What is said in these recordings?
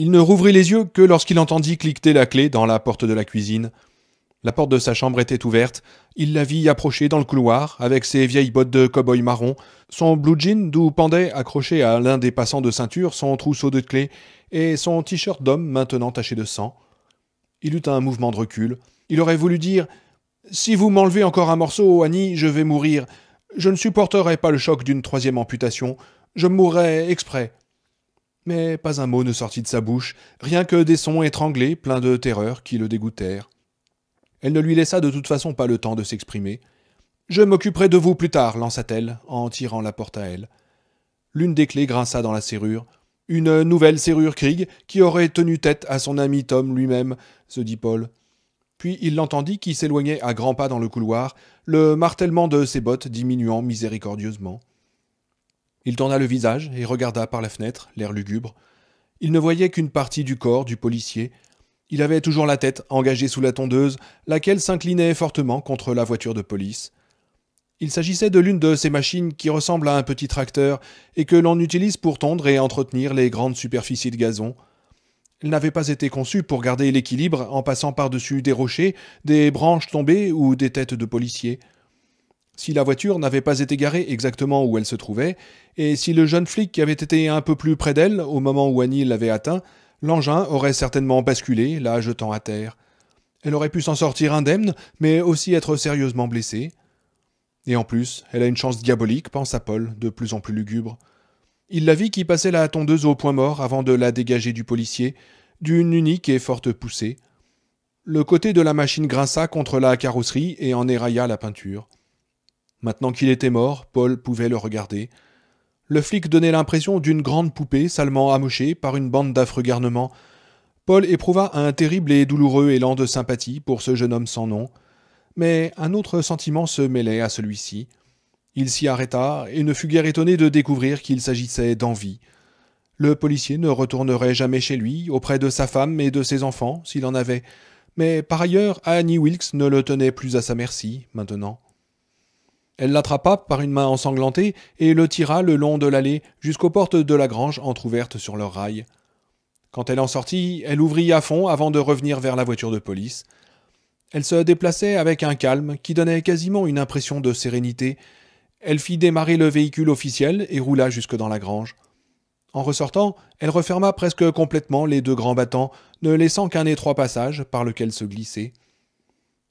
Il ne rouvrit les yeux que lorsqu'il entendit cliquer la clé dans la porte de la cuisine. La porte de sa chambre était ouverte, il la vit approcher dans le couloir, avec ses vieilles bottes de cow-boy marron, son blue jean d'où pendait, accroché à l'un des passants de ceinture, son trousseau de clés, et son t-shirt d'homme maintenant taché de sang. Il eut un mouvement de recul. Il aurait voulu dire Si vous m'enlevez encore un morceau, Annie, je vais mourir. Je ne supporterai pas le choc d'une troisième amputation. Je mourrai exprès mais pas un mot ne sortit de sa bouche, rien que des sons étranglés, pleins de terreur, qui le dégoûtèrent. Elle ne lui laissa de toute façon pas le temps de s'exprimer. Je m'occuperai de vous plus tard, lança-t-elle, en tirant la porte à elle. L'une des clés grinça dans la serrure. Une nouvelle serrure Krieg qui aurait tenu tête à son ami Tom lui-même, se dit Paul. Puis il l'entendit qui s'éloignait à grands pas dans le couloir, le martèlement de ses bottes diminuant miséricordieusement. Il tourna le visage et regarda par la fenêtre, l'air lugubre. Il ne voyait qu'une partie du corps du policier. Il avait toujours la tête engagée sous la tondeuse, laquelle s'inclinait fortement contre la voiture de police. Il s'agissait de l'une de ces machines qui ressemblent à un petit tracteur et que l'on utilise pour tondre et entretenir les grandes superficies de gazon. Elle n'avait pas été conçue pour garder l'équilibre en passant par-dessus des rochers, des branches tombées ou des têtes de policiers si la voiture n'avait pas été garée exactement où elle se trouvait, et si le jeune flic avait été un peu plus près d'elle au moment où Annie l'avait atteint, l'engin aurait certainement basculé, la jetant à terre. Elle aurait pu s'en sortir indemne, mais aussi être sérieusement blessée. Et en plus, elle a une chance diabolique, pensa Paul, de plus en plus lugubre. Il la vit qui passait la tondeuse au point mort avant de la dégager du policier, d'une unique et forte poussée. Le côté de la machine grinça contre la carrosserie et en érailla la peinture. Maintenant qu'il était mort, Paul pouvait le regarder. Le flic donnait l'impression d'une grande poupée salement amochée par une bande d'affreux garnements. Paul éprouva un terrible et douloureux élan de sympathie pour ce jeune homme sans nom. Mais un autre sentiment se mêlait à celui-ci. Il s'y arrêta et ne fut guère étonné de découvrir qu'il s'agissait d'envie. Le policier ne retournerait jamais chez lui, auprès de sa femme et de ses enfants, s'il en avait. Mais par ailleurs, Annie Wilkes ne le tenait plus à sa merci, maintenant. Elle l'attrapa par une main ensanglantée et le tira le long de l'allée jusqu'aux portes de la grange entr'ouvertes sur leur rail. Quand elle en sortit, elle ouvrit à fond avant de revenir vers la voiture de police. Elle se déplaçait avec un calme qui donnait quasiment une impression de sérénité. Elle fit démarrer le véhicule officiel et roula jusque dans la grange. En ressortant, elle referma presque complètement les deux grands battants, ne laissant qu'un étroit passage par lequel se glisser.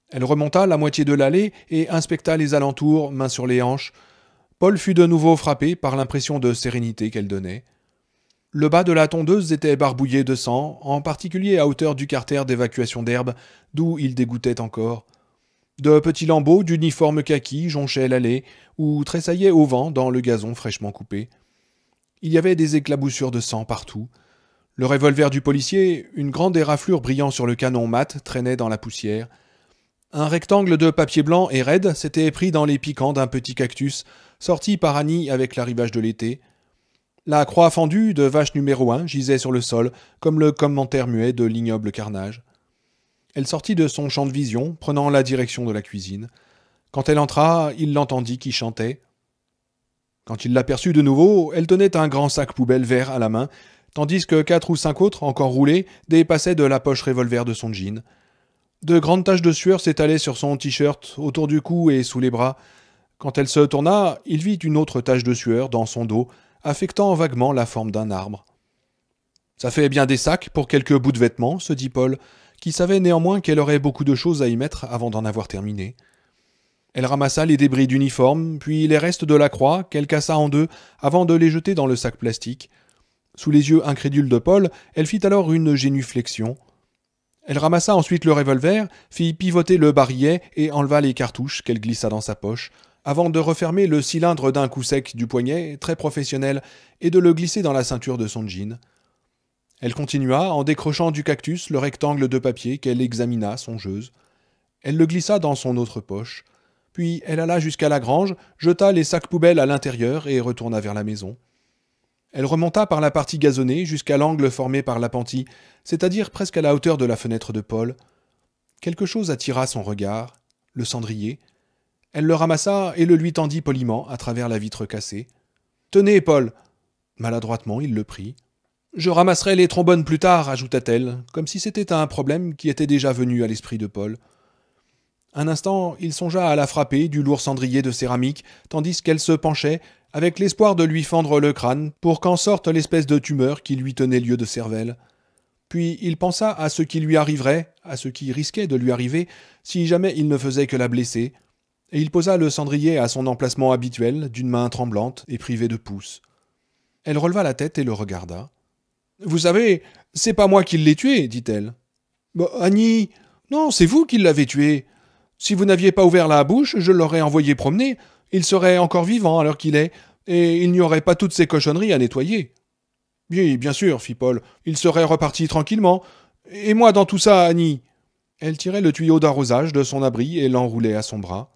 Elle remonta la moitié de l'allée et inspecta les alentours, main sur les hanches. Paul fut de nouveau frappé par l'impression de sérénité qu'elle donnait. Le bas de la tondeuse était barbouillé de sang, en particulier à hauteur du carter d'évacuation d'herbe, d'où il dégoûtait encore. De petits lambeaux d'uniforme kaki jonchaient l'allée, ou tressaillaient au vent dans le gazon fraîchement coupé. Il y avait des éclaboussures de sang partout. Le revolver du policier, une grande éraflure brillant sur le canon mat, traînait dans la poussière. Un rectangle de papier blanc et raide s'était pris dans les piquants d'un petit cactus, sorti par Annie avec l'arrivage de l'été. La croix fendue de vache numéro un gisait sur le sol, comme le commentaire muet de l'ignoble carnage. Elle sortit de son champ de vision, prenant la direction de la cuisine. Quand elle entra, il l'entendit qui chantait. Quand il l'aperçut de nouveau, elle tenait un grand sac poubelle vert à la main, tandis que quatre ou cinq autres, encore roulés, dépassaient de la poche revolver de son jean. De grandes taches de sueur s'étalaient sur son t-shirt, autour du cou et sous les bras. Quand elle se tourna, il vit une autre tache de sueur dans son dos, affectant vaguement la forme d'un arbre. Ça fait bien des sacs pour quelques bouts de vêtements, se dit Paul, qui savait néanmoins qu'elle aurait beaucoup de choses à y mettre avant d'en avoir terminé. Elle ramassa les débris d'uniforme, puis les restes de la croix, qu'elle cassa en deux, avant de les jeter dans le sac plastique. Sous les yeux incrédules de Paul, elle fit alors une génuflexion. Elle ramassa ensuite le revolver, fit pivoter le barillet et enleva les cartouches qu'elle glissa dans sa poche, avant de refermer le cylindre d'un coup sec du poignet, très professionnel, et de le glisser dans la ceinture de son jean. Elle continua en décrochant du cactus le rectangle de papier qu'elle examina songeuse. Elle le glissa dans son autre poche. Puis elle alla jusqu'à la grange, jeta les sacs poubelles à l'intérieur et retourna vers la maison. Elle remonta par la partie gazonnée jusqu'à l'angle formé par l'appentis, c'est-à-dire presque à la hauteur de la fenêtre de Paul. Quelque chose attira son regard, le cendrier. Elle le ramassa et le lui tendit poliment à travers la vitre cassée. Tenez, Paul Maladroitement, il le prit. Je ramasserai les trombones plus tard, ajouta-t-elle, comme si c'était un problème qui était déjà venu à l'esprit de Paul. Un instant, il songea à la frapper du lourd cendrier de céramique, tandis qu'elle se penchait, avec l'espoir de lui fendre le crâne pour qu'en sorte l'espèce de tumeur qui lui tenait lieu de cervelle. Puis il pensa à ce qui lui arriverait, à ce qui risquait de lui arriver, si jamais il ne faisait que la blesser, et il posa le cendrier à son emplacement habituel, d'une main tremblante et privée de pouce. Elle releva la tête et le regarda. Vous savez, c'est pas moi qui l'ai tué, dit-elle. Annie, non, c'est vous qui l'avez tué. Si vous n'aviez pas ouvert la bouche, je l'aurais envoyé promener. Il serait encore vivant à l'heure qu'il est, et il n'y aurait pas toutes ces cochonneries à nettoyer. Oui, bien sûr, fit Paul. Il serait reparti tranquillement. Et moi dans tout ça, Annie Elle tirait le tuyau d'arrosage de son abri et l'enroulait à son bras.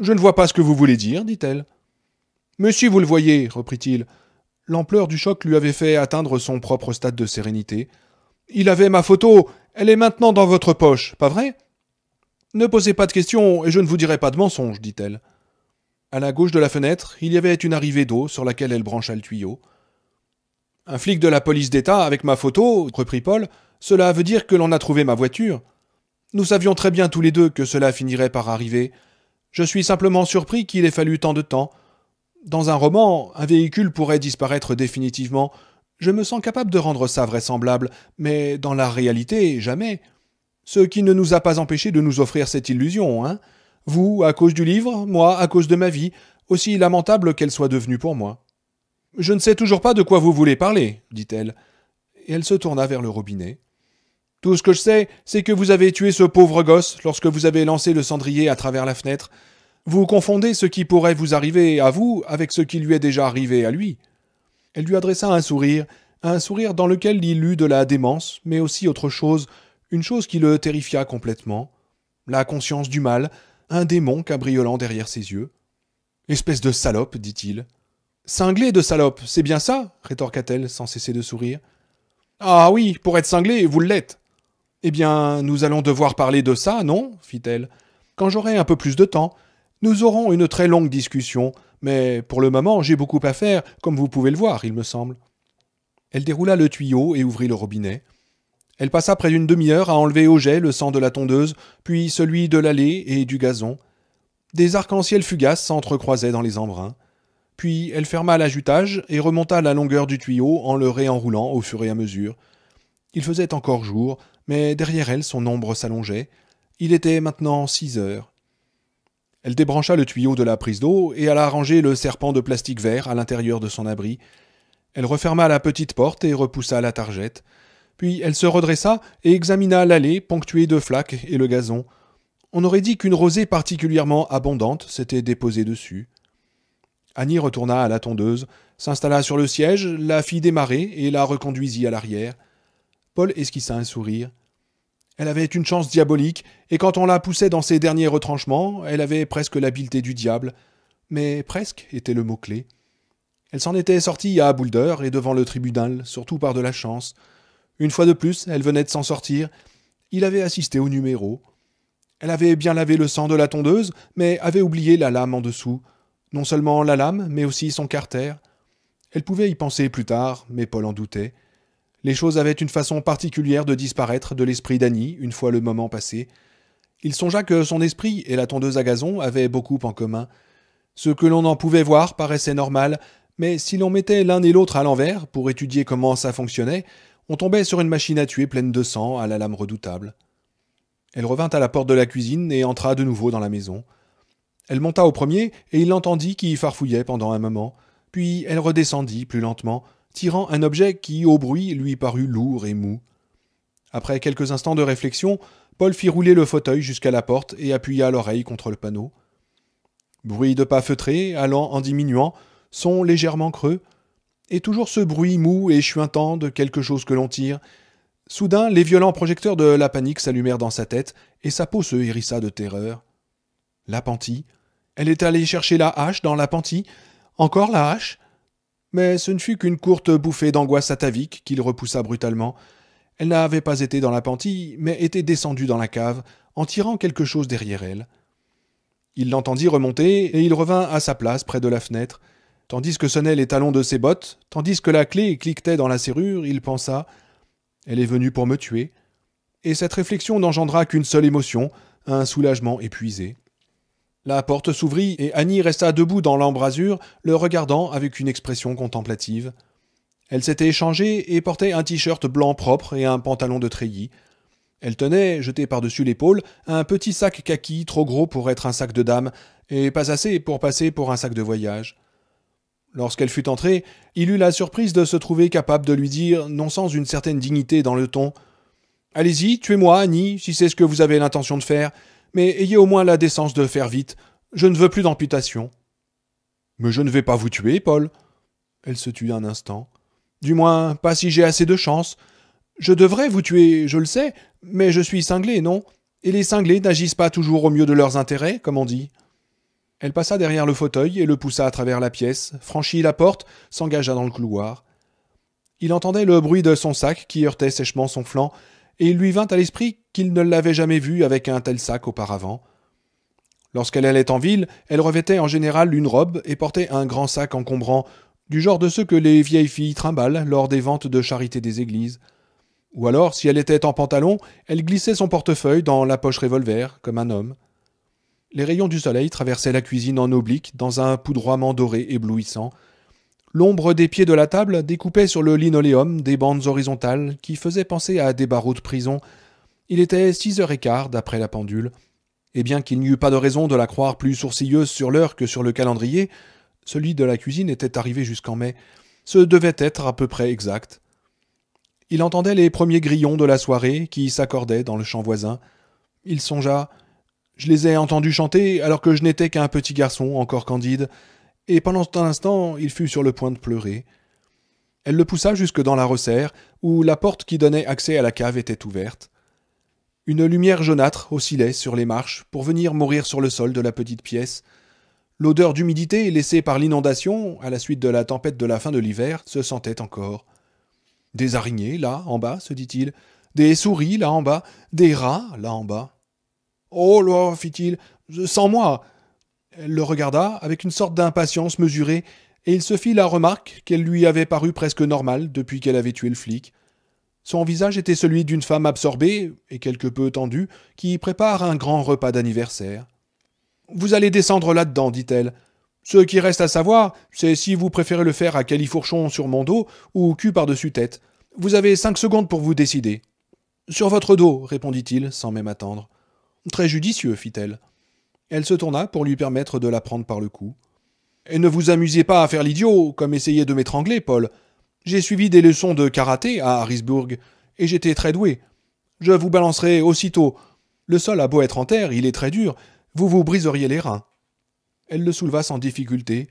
Je ne vois pas ce que vous voulez dire, dit-elle. Monsieur, vous le voyez, reprit-il. L'ampleur du choc lui avait fait atteindre son propre stade de sérénité. Il avait ma photo, elle est maintenant dans votre poche, pas vrai ne posez pas de questions, et je ne vous dirai pas de mensonges, dit-elle. À la gauche de la fenêtre, il y avait une arrivée d'eau sur laquelle elle brancha le tuyau. Un flic de la police d'État avec ma photo, reprit Paul, cela veut dire que l'on a trouvé ma voiture. Nous savions très bien tous les deux que cela finirait par arriver. Je suis simplement surpris qu'il ait fallu tant de temps. Dans un roman, un véhicule pourrait disparaître définitivement. Je me sens capable de rendre ça vraisemblable, mais dans la réalité, jamais. Ce qui ne nous a pas empêchés de nous offrir cette illusion, hein Vous, à cause du livre, moi, à cause de ma vie, aussi lamentable qu'elle soit devenue pour moi. Je ne sais toujours pas de quoi vous voulez parler, dit-elle. Et elle se tourna vers le robinet. Tout ce que je sais, c'est que vous avez tué ce pauvre gosse lorsque vous avez lancé le cendrier à travers la fenêtre. Vous confondez ce qui pourrait vous arriver à vous avec ce qui lui est déjà arrivé à lui. Elle lui adressa un sourire, un sourire dans lequel il eut de la démence, mais aussi autre chose, une chose qui le terrifia complètement, la conscience du mal, un démon cabriolant derrière ses yeux. Espèce de salope, dit-il. Cinglé de salope, c'est bien ça rétorqua-t-elle sans cesser de sourire. Ah oui, pour être cinglé, vous l'êtes. Eh bien, nous allons devoir parler de ça, non fit-elle. Quand j'aurai un peu plus de temps, nous aurons une très longue discussion, mais pour le moment, j'ai beaucoup à faire, comme vous pouvez le voir, il me semble. Elle déroula le tuyau et ouvrit le robinet. Elle passa près d'une demi-heure à enlever au jet le sang de la tondeuse, puis celui de l'allée et du gazon. Des arcs-en-ciel fugaces s'entrecroisaient dans les embruns. Puis elle ferma l'ajutage et remonta la longueur du tuyau en le réenroulant au fur et à mesure. Il faisait encore jour, mais derrière elle son ombre s'allongeait. Il était maintenant six heures. Elle débrancha le tuyau de la prise d'eau et alla ranger le serpent de plastique vert à l'intérieur de son abri. Elle referma la petite porte et repoussa la targette. Puis elle se redressa et examina l'allée ponctuée de flaques et le gazon. On aurait dit qu'une rosée particulièrement abondante s'était déposée dessus. Annie retourna à la tondeuse, s'installa sur le siège, la fit démarrer et la reconduisit à l'arrière. Paul esquissa un sourire. Elle avait une chance diabolique, et quand on la poussait dans ses derniers retranchements, elle avait presque l'habileté du diable. Mais presque était le mot-clé. Elle s'en était sortie à Boulder et devant le tribunal, surtout par de la chance. Une fois de plus, elle venait de s'en sortir. Il avait assisté au numéro. Elle avait bien lavé le sang de la tondeuse, mais avait oublié la lame en dessous. Non seulement la lame, mais aussi son carter. Elle pouvait y penser plus tard, mais Paul en doutait. Les choses avaient une façon particulière de disparaître de l'esprit d'Annie une fois le moment passé. Il songea que son esprit et la tondeuse à gazon avaient beaucoup en commun. Ce que l'on en pouvait voir paraissait normal, mais si l'on mettait l'un et l'autre à l'envers pour étudier comment ça fonctionnait, on tombait sur une machine à tuer pleine de sang, à la lame redoutable. Elle revint à la porte de la cuisine et entra de nouveau dans la maison. Elle monta au premier, et il l'entendit qui y farfouillait pendant un moment, puis elle redescendit plus lentement, tirant un objet qui, au bruit, lui parut lourd et mou. Après quelques instants de réflexion, Paul fit rouler le fauteuil jusqu'à la porte et appuya l'oreille contre le panneau. Bruit de pas feutrés, allant en diminuant, son légèrement creux, et toujours ce bruit mou et chuintant de quelque chose que l'on tire. Soudain, les violents projecteurs de la panique s'allumèrent dans sa tête, et sa peau se hérissa de terreur. L'appentie. Elle est allée chercher la hache dans l'appentie. Encore la hache Mais ce ne fut qu'une courte bouffée d'angoisse atavique qu'il repoussa brutalement. Elle n'avait pas été dans l'appentie, mais était descendue dans la cave, en tirant quelque chose derrière elle. Il l'entendit remonter, et il revint à sa place près de la fenêtre. Tandis que sonnaient les talons de ses bottes, tandis que la clé cliquetait dans la serrure, il pensa Elle est venue pour me tuer. Et cette réflexion n'engendra qu'une seule émotion, un soulagement épuisé. La porte s'ouvrit et Annie resta debout dans l'embrasure, le regardant avec une expression contemplative. Elle s'était échangée et portait un t-shirt blanc propre et un pantalon de treillis. Elle tenait, jeté par-dessus l'épaule, un petit sac kaki trop gros pour être un sac de dame, et pas assez pour passer pour un sac de voyage. Lorsqu'elle fut entrée, il eut la surprise de se trouver capable de lui dire, non sans une certaine dignité dans le ton Allez-y, tuez-moi, Annie, si c'est ce que vous avez l'intention de faire, mais ayez au moins la décence de faire vite. Je ne veux plus d'amputation. Mais je ne vais pas vous tuer, Paul. Elle se tut un instant. Du moins, pas si j'ai assez de chance. Je devrais vous tuer, je le sais, mais je suis cinglé, non Et les cinglés n'agissent pas toujours au mieux de leurs intérêts, comme on dit. Elle passa derrière le fauteuil et le poussa à travers la pièce, franchit la porte, s'engagea dans le couloir. Il entendait le bruit de son sac qui heurtait sèchement son flanc, et il lui vint à l'esprit qu'il ne l'avait jamais vue avec un tel sac auparavant. Lorsqu'elle allait en ville, elle revêtait en général une robe et portait un grand sac encombrant, du genre de ceux que les vieilles filles trimballent lors des ventes de charité des églises. Ou alors, si elle était en pantalon, elle glissait son portefeuille dans la poche revolver, comme un homme. Les rayons du soleil traversaient la cuisine en oblique dans un poudroiement doré éblouissant. L'ombre des pieds de la table découpait sur le linoléum des bandes horizontales qui faisaient penser à des barreaux de prison. Il était six heures et quart d'après la pendule, et bien qu'il n'y eût pas de raison de la croire plus sourcilleuse sur l'heure que sur le calendrier, celui de la cuisine était arrivé jusqu'en mai. Ce devait être à peu près exact. Il entendait les premiers grillons de la soirée qui s'accordaient dans le champ voisin. Il songea je les ai entendus chanter alors que je n'étais qu'un petit garçon, encore candide, et pendant un instant il fut sur le point de pleurer. Elle le poussa jusque dans la resserre, où la porte qui donnait accès à la cave était ouverte. Une lumière jaunâtre oscillait sur les marches pour venir mourir sur le sol de la petite pièce. L'odeur d'humidité laissée par l'inondation, à la suite de la tempête de la fin de l'hiver, se sentait encore. Des araignées, là, en bas, se dit-il, des souris, là, en bas, des rats, là, en bas. Oh fit-il, sans moi Elle le regarda avec une sorte d'impatience mesurée, et il se fit la remarque qu'elle lui avait paru presque normale depuis qu'elle avait tué le flic. Son visage était celui d'une femme absorbée, et quelque peu tendue, qui prépare un grand repas d'anniversaire. Vous allez descendre là-dedans, dit-elle. Ce qui reste à savoir, c'est si vous préférez le faire à califourchon sur mon dos ou cul par-dessus tête. Vous avez cinq secondes pour vous décider. Sur votre dos, répondit-il, sans même attendre. Très judicieux, fit-elle. Elle se tourna pour lui permettre de la prendre par le cou. Et ne vous amusez pas à faire l'idiot, comme essayer de m'étrangler, Paul. J'ai suivi des leçons de karaté à Harrisburg, et j'étais très doué. Je vous balancerai aussitôt. Le sol a beau être en terre, il est très dur, vous vous briseriez les reins. Elle le souleva sans difficulté.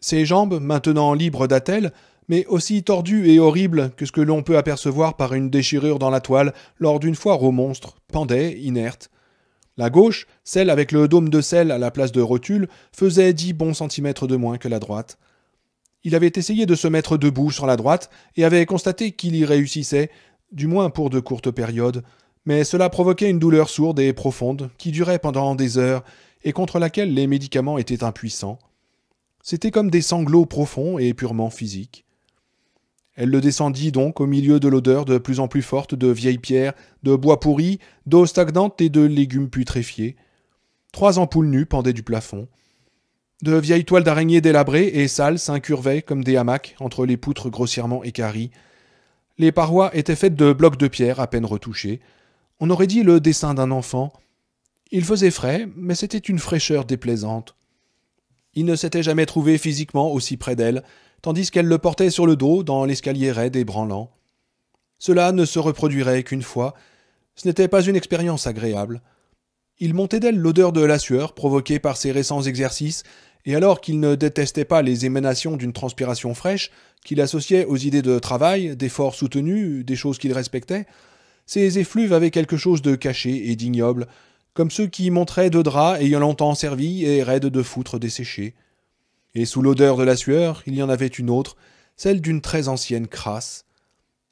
Ses jambes, maintenant libres d'attelle, mais aussi tordues et horribles que ce que l'on peut apercevoir par une déchirure dans la toile lors d'une foire au monstre, pendaient, inertes, la gauche, celle avec le dôme de sel à la place de rotule, faisait dix bons centimètres de moins que la droite. Il avait essayé de se mettre debout sur la droite et avait constaté qu'il y réussissait, du moins pour de courtes périodes, mais cela provoquait une douleur sourde et profonde qui durait pendant des heures et contre laquelle les médicaments étaient impuissants. C'était comme des sanglots profonds et purement physiques. Elle le descendit donc au milieu de l'odeur de plus en plus forte de vieilles pierres, de bois pourri, d'eau stagnante et de légumes putréfiés. Trois ampoules nues pendaient du plafond. De vieilles toiles d'araignées délabrées et sales s'incurvaient comme des hamacs entre les poutres grossièrement équarries. Les parois étaient faites de blocs de pierre à peine retouchés. On aurait dit le dessin d'un enfant. Il faisait frais, mais c'était une fraîcheur déplaisante. Il ne s'était jamais trouvé physiquement aussi près d'elle, tandis qu'elle le portait sur le dos dans l'escalier raide et branlant. Cela ne se reproduirait qu'une fois. Ce n'était pas une expérience agréable. Il montait d'elle l'odeur de la sueur provoquée par ses récents exercices, et alors qu'il ne détestait pas les émanations d'une transpiration fraîche, qu'il associait aux idées de travail, d'efforts soutenus, des choses qu'il respectait, ces effluves avaient quelque chose de caché et d'ignoble, comme ceux qui montraient de draps ayant longtemps servi et raides de foutre desséchés. Et sous l'odeur de la sueur, il y en avait une autre, celle d'une très ancienne crasse.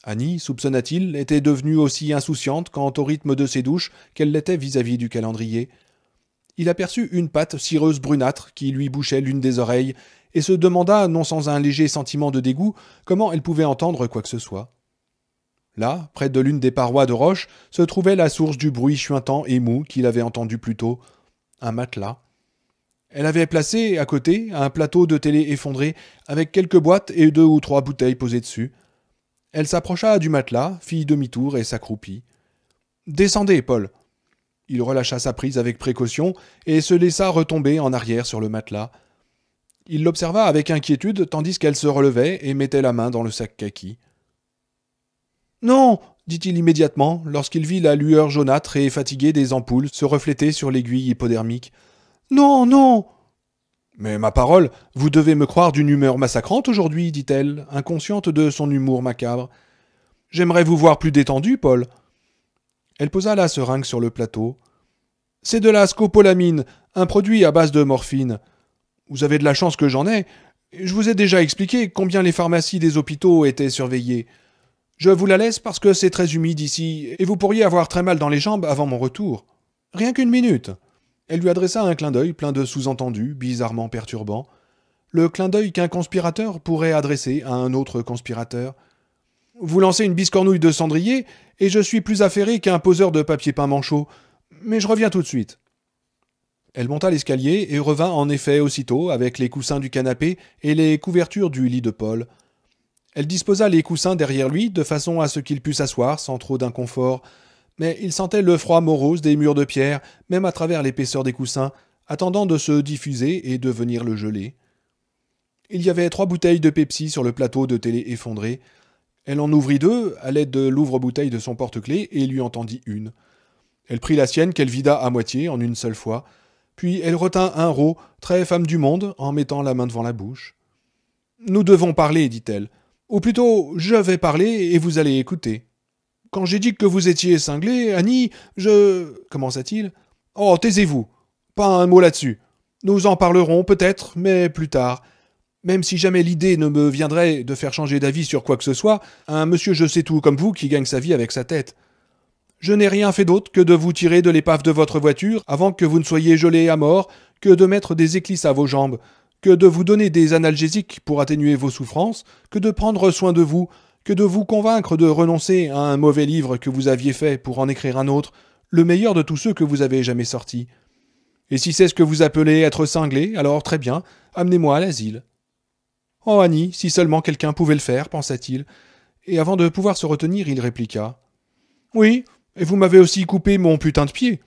Annie, soupçonna-t-il, était devenue aussi insouciante quant au rythme de ses douches qu'elle l'était vis-à-vis du calendrier. Il aperçut une patte cireuse brunâtre qui lui bouchait l'une des oreilles, et se demanda, non sans un léger sentiment de dégoût, comment elle pouvait entendre quoi que ce soit. Là, près de l'une des parois de roche, se trouvait la source du bruit chuintant et mou qu'il avait entendu plus tôt. Un matelas. Elle avait placé, à côté, un plateau de télé effondré, avec quelques boîtes et deux ou trois bouteilles posées dessus. Elle s'approcha du matelas, fit demi-tour et s'accroupit. Descendez, Paul. Il relâcha sa prise avec précaution et se laissa retomber en arrière sur le matelas. Il l'observa avec inquiétude tandis qu'elle se relevait et mettait la main dans le sac kaki. Non dit-il immédiatement, lorsqu'il vit la lueur jaunâtre et fatiguée des ampoules se refléter sur l'aiguille hypodermique. Non, non Mais ma parole, vous devez me croire d'une humeur massacrante aujourd'hui, dit-elle, inconsciente de son humour macabre. J'aimerais vous voir plus détendu, Paul. Elle posa la seringue sur le plateau. C'est de la scopolamine, un produit à base de morphine. Vous avez de la chance que j'en ai. Je vous ai déjà expliqué combien les pharmacies des hôpitaux étaient surveillées. Je vous la laisse parce que c'est très humide ici, et vous pourriez avoir très mal dans les jambes avant mon retour. Rien qu'une minute. Elle lui adressa un clin d'œil plein de sous-entendus, bizarrement perturbants. Le clin d'œil qu'un conspirateur pourrait adresser à un autre conspirateur. Vous lancez une biscornouille de cendrier, et je suis plus affairé qu'un poseur de papier peint manchot. Mais je reviens tout de suite. Elle monta l'escalier et revint en effet aussitôt avec les coussins du canapé et les couvertures du lit de Paul. Elle disposa les coussins derrière lui de façon à ce qu'il pût s'asseoir sans trop d'inconfort, mais il sentait le froid morose des murs de pierre, même à travers l'épaisseur des coussins, attendant de se diffuser et de venir le geler. Il y avait trois bouteilles de Pepsi sur le plateau de télé effondré. Elle en ouvrit deux à l'aide de l'ouvre-bouteille de son porte-clés et lui entendit une. Elle prit la sienne qu'elle vida à moitié en une seule fois, puis elle retint un rot, très femme du monde, en mettant la main devant la bouche. Nous devons parler, dit-elle. Ou plutôt, je vais parler et vous allez écouter. Quand j'ai dit que vous étiez cinglé, Annie, je. commença-t-il. Oh, taisez-vous. Pas un mot là-dessus. Nous en parlerons peut-être, mais plus tard. Même si jamais l'idée ne me viendrait de faire changer d'avis sur quoi que ce soit, un monsieur je sais tout comme vous qui gagne sa vie avec sa tête. Je n'ai rien fait d'autre que de vous tirer de l'épave de votre voiture avant que vous ne soyez gelé à mort, que de mettre des éclisses à vos jambes que de vous donner des analgésiques pour atténuer vos souffrances, que de prendre soin de vous, que de vous convaincre de renoncer à un mauvais livre que vous aviez fait pour en écrire un autre, le meilleur de tous ceux que vous avez jamais sortis. Et si c'est ce que vous appelez être cinglé, alors très bien, amenez-moi à l'asile. Oh Annie, si seulement quelqu'un pouvait le faire, pensa-t-il, et avant de pouvoir se retenir, il répliqua. Oui, et vous m'avez aussi coupé mon putain de pied.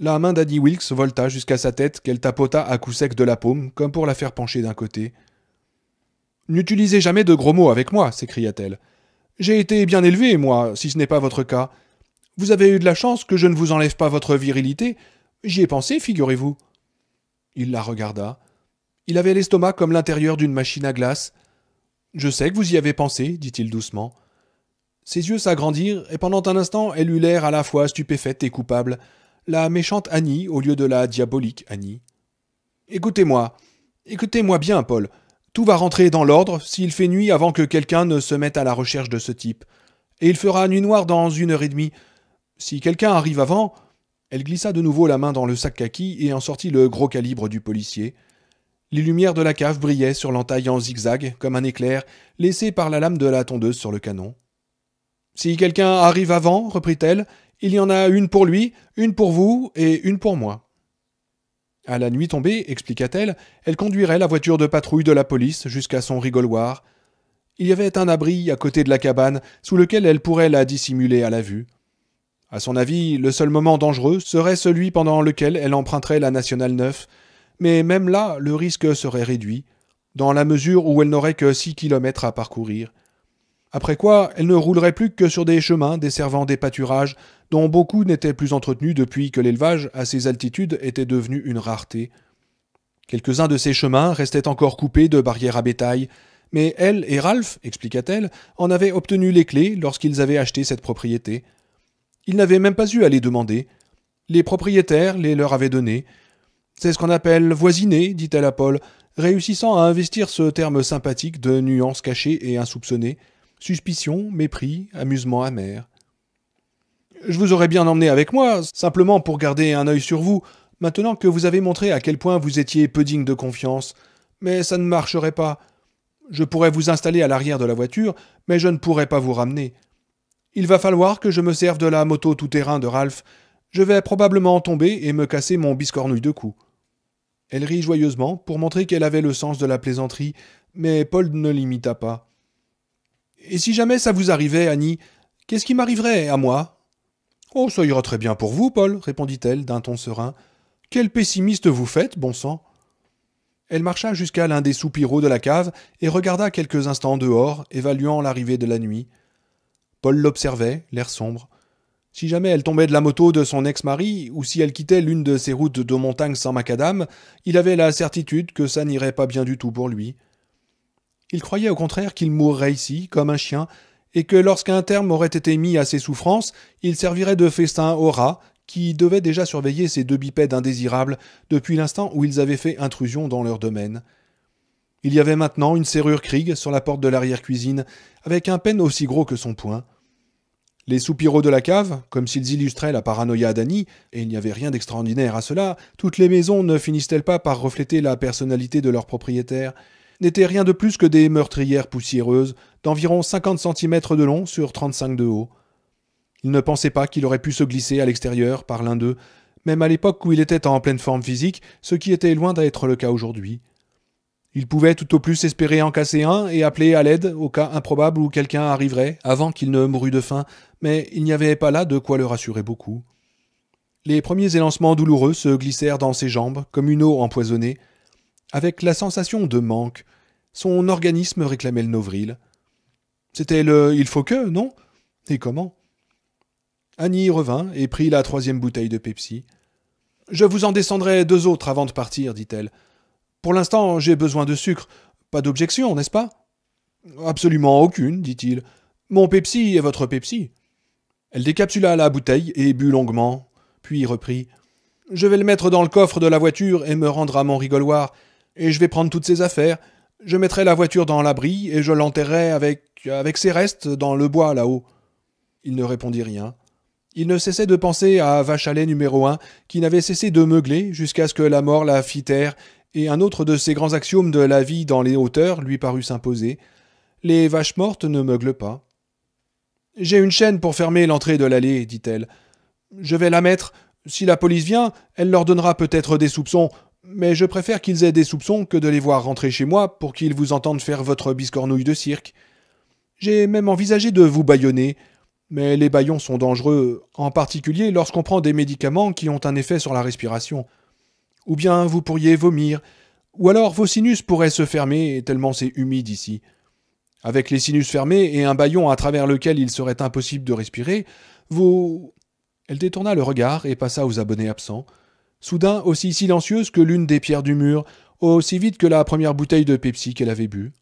La main d'Annie Wilkes volta jusqu'à sa tête qu'elle tapota à coups secs de la paume, comme pour la faire pencher d'un côté. N'utilisez jamais de gros mots avec moi, s'écria-t-elle. J'ai été bien élevé, moi, si ce n'est pas votre cas. Vous avez eu de la chance que je ne vous enlève pas votre virilité. J'y ai pensé, figurez-vous. Il la regarda. Il avait l'estomac comme l'intérieur d'une machine à glace. Je sais que vous y avez pensé, dit-il doucement. Ses yeux s'agrandirent, et pendant un instant elle eut l'air à la fois stupéfaite et coupable la méchante Annie au lieu de la diabolique Annie. Écoutez-moi, écoutez-moi bien, Paul. Tout va rentrer dans l'ordre s'il fait nuit avant que quelqu'un ne se mette à la recherche de ce type. Et il fera nuit noire dans une heure et demie. Si quelqu'un arrive avant. Elle glissa de nouveau la main dans le sac kaki et en sortit le gros calibre du policier. Les lumières de la cave brillaient sur l'entaille en zigzag, comme un éclair, laissé par la lame de la tondeuse sur le canon. Si quelqu'un arrive avant, reprit-elle, il y en a une pour lui, une pour vous et une pour moi. À la nuit tombée, expliqua-t-elle, elle conduirait la voiture de patrouille de la police jusqu'à son rigoloir. Il y avait un abri à côté de la cabane sous lequel elle pourrait la dissimuler à la vue. À son avis, le seul moment dangereux serait celui pendant lequel elle emprunterait la nationale 9, mais même là, le risque serait réduit, dans la mesure où elle n'aurait que six kilomètres à parcourir. Après quoi, elle ne roulerait plus que sur des chemins desservant des pâturages, dont beaucoup n'étaient plus entretenus depuis que l'élevage, à ces altitudes, était devenu une rareté. Quelques-uns de ces chemins restaient encore coupés de barrières à bétail, mais elle et Ralph, expliqua-t-elle, en avaient obtenu les clés lorsqu'ils avaient acheté cette propriété. Ils n'avaient même pas eu à les demander. Les propriétaires les leur avaient donnés. C'est ce qu'on appelle voisiner, dit-elle à Paul, réussissant à investir ce terme sympathique de nuances cachées et insoupçonnées. Suspicion, mépris, amusement amer. Je vous aurais bien emmené avec moi, simplement pour garder un œil sur vous, maintenant que vous avez montré à quel point vous étiez peu digne de confiance. Mais ça ne marcherait pas. Je pourrais vous installer à l'arrière de la voiture, mais je ne pourrais pas vous ramener. Il va falloir que je me serve de la moto tout-terrain de Ralph. Je vais probablement tomber et me casser mon biscornouille de cou. » Elle rit joyeusement pour montrer qu'elle avait le sens de la plaisanterie, mais Paul ne l'imita pas. Et si jamais ça vous arrivait, Annie, qu'est-ce qui m'arriverait à moi Oh, ça ira très bien pour vous, Paul, répondit-elle d'un ton serein. Quel pessimiste vous faites, bon sang Elle marcha jusqu'à l'un des soupiraux de la cave et regarda quelques instants dehors, évaluant l'arrivée de la nuit. Paul l'observait, l'air sombre. Si jamais elle tombait de la moto de son ex-mari, ou si elle quittait l'une de ces routes de montagne sans macadam, il avait la certitude que ça n'irait pas bien du tout pour lui. Il croyait au contraire qu'il mourrait ici, comme un chien, et que lorsqu'un terme aurait été mis à ses souffrances, il servirait de festin aux rats qui devaient déjà surveiller ces deux bipèdes indésirables depuis l'instant où ils avaient fait intrusion dans leur domaine. Il y avait maintenant une serrure Krieg sur la porte de l'arrière-cuisine, avec un peine aussi gros que son poing. Les soupiraux de la cave, comme s'ils illustraient la paranoïa d'Annie, et il n'y avait rien d'extraordinaire à cela, toutes les maisons ne finissent-elles pas par refléter la personnalité de leur propriétaire n'étaient rien de plus que des meurtrières poussiéreuses d'environ 50 cm de long sur 35 de haut. Il ne pensait pas qu'il aurait pu se glisser à l'extérieur par l'un d'eux, même à l'époque où il était en pleine forme physique, ce qui était loin d'être le cas aujourd'hui. Il pouvait tout au plus espérer en casser un et appeler à l'aide au cas improbable où quelqu'un arriverait avant qu'il ne mourût de faim, mais il n'y avait pas là de quoi le rassurer beaucoup. Les premiers élancements douloureux se glissèrent dans ses jambes comme une eau empoisonnée, avec la sensation de manque, son organisme réclamait le Novril. C'était le il faut que, non Et comment Annie revint et prit la troisième bouteille de Pepsi. Je vous en descendrai deux autres avant de partir, dit-elle. Pour l'instant, j'ai besoin de sucre. Pas d'objection, n'est-ce pas Absolument aucune, dit-il. Mon Pepsi est votre Pepsi. Elle décapsula la bouteille et but longuement, puis reprit. Je vais le mettre dans le coffre de la voiture et me rendre à mon rigoloir. » et je vais prendre toutes ses affaires. Je mettrai la voiture dans l'abri et je l'enterrerai avec, avec ses restes dans le bois là-haut. Il ne répondit rien. Il ne cessait de penser à Vachalet numéro un, qui n'avait cessé de meugler jusqu'à ce que la mort la fît taire, et un autre de ces grands axiomes de la vie dans les hauteurs lui parut s'imposer. Les vaches mortes ne meuglent pas. J'ai une chaîne pour fermer l'entrée de l'allée, dit-elle. Je vais la mettre. Si la police vient, elle leur donnera peut-être des soupçons mais je préfère qu'ils aient des soupçons que de les voir rentrer chez moi pour qu'ils vous entendent faire votre biscornouille de cirque. J'ai même envisagé de vous bâillonner, mais les bâillons sont dangereux, en particulier lorsqu'on prend des médicaments qui ont un effet sur la respiration. Ou bien vous pourriez vomir, ou alors vos sinus pourraient se fermer tellement c'est humide ici. Avec les sinus fermés et un baillon à travers lequel il serait impossible de respirer, vous. Elle détourna le regard et passa aux abonnés absents soudain aussi silencieuse que l'une des pierres du mur, aussi vite que la première bouteille de Pepsi qu'elle avait bu.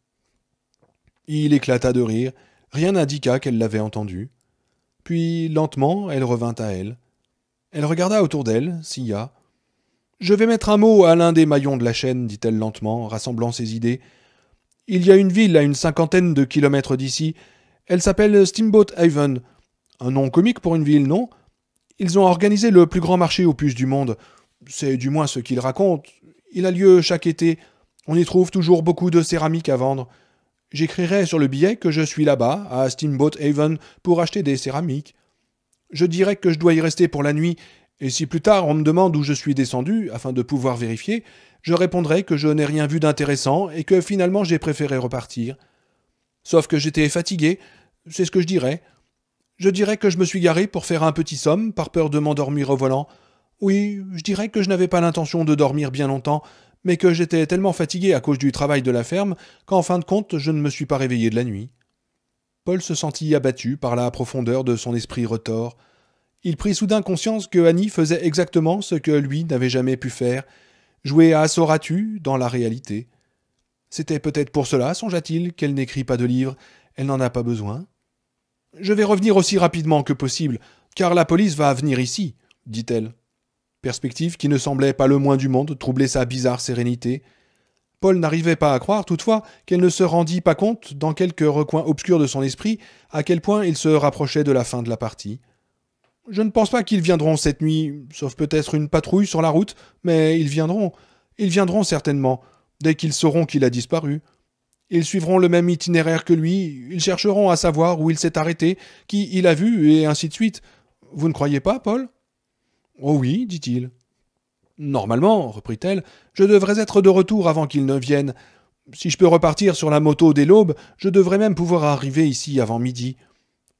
Il éclata de rire, rien n'indiqua qu'elle l'avait entendu. Puis, lentement, elle revint à elle. Elle regarda autour d'elle, silla. Je vais mettre un mot à l'un des maillons de la chaîne, dit-elle lentement, rassemblant ses idées. Il y a une ville à une cinquantaine de kilomètres d'ici. Elle s'appelle Steamboat Haven. Un nom comique pour une ville, non Ils ont organisé le plus grand marché aux puces du monde c'est du moins ce qu'il raconte, il a lieu chaque été, on y trouve toujours beaucoup de céramiques à vendre. J'écrirai sur le billet que je suis là-bas, à Steamboat Haven, pour acheter des céramiques. Je dirai que je dois y rester pour la nuit, et si plus tard on me demande où je suis descendu, afin de pouvoir vérifier, je répondrai que je n'ai rien vu d'intéressant et que finalement j'ai préféré repartir. Sauf que j'étais fatigué, c'est ce que je dirais. Je dirais que je me suis garé pour faire un petit somme, par peur de m'endormir au volant. Oui, je dirais que je n'avais pas l'intention de dormir bien longtemps, mais que j'étais tellement fatigué à cause du travail de la ferme qu'en fin de compte je ne me suis pas réveillé de la nuit. Paul se sentit abattu par la profondeur de son esprit retors. Il prit soudain conscience que Annie faisait exactement ce que lui n'avait jamais pu faire, jouer à Soratu dans la réalité. C'était peut-être pour cela, songea-t-il, qu'elle n'écrit pas de livre, elle n'en a pas besoin. Je vais revenir aussi rapidement que possible, car la police va venir ici, dit-elle perspective qui ne semblait pas le moins du monde troubler sa bizarre sérénité. Paul n'arrivait pas à croire, toutefois, qu'elle ne se rendit pas compte, dans quelques recoins obscur de son esprit, à quel point il se rapprochait de la fin de la partie. Je ne pense pas qu'ils viendront cette nuit, sauf peut-être une patrouille sur la route, mais ils viendront. Ils viendront certainement, dès qu'ils sauront qu'il a disparu. Ils suivront le même itinéraire que lui, ils chercheront à savoir où il s'est arrêté, qui il a vu, et ainsi de suite. Vous ne croyez pas, Paul Oh oui, dit-il. Normalement, reprit-elle, je devrais être de retour avant qu'ils ne viennent. Si je peux repartir sur la moto dès l'aube, je devrais même pouvoir arriver ici avant midi.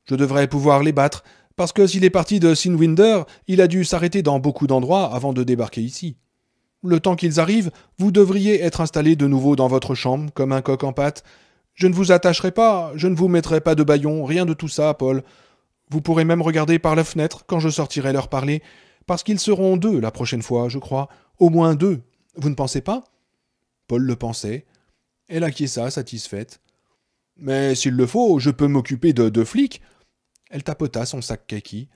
Je devrais pouvoir les battre, parce que s'il est parti de Sinwinder, il a dû s'arrêter dans beaucoup d'endroits avant de débarquer ici. Le temps qu'ils arrivent, vous devriez être installé de nouveau dans votre chambre, comme un coq en pâte. Je ne vous attacherai pas, je ne vous mettrai pas de baillon, rien de tout ça, Paul. Vous pourrez même regarder par la fenêtre quand je sortirai leur parler. Parce qu'ils seront deux la prochaine fois, je crois, au moins deux. Vous ne pensez pas Paul le pensait. Elle acquiesça, satisfaite. Mais s'il le faut, je peux m'occuper de deux flics. Elle tapota son sac kaki.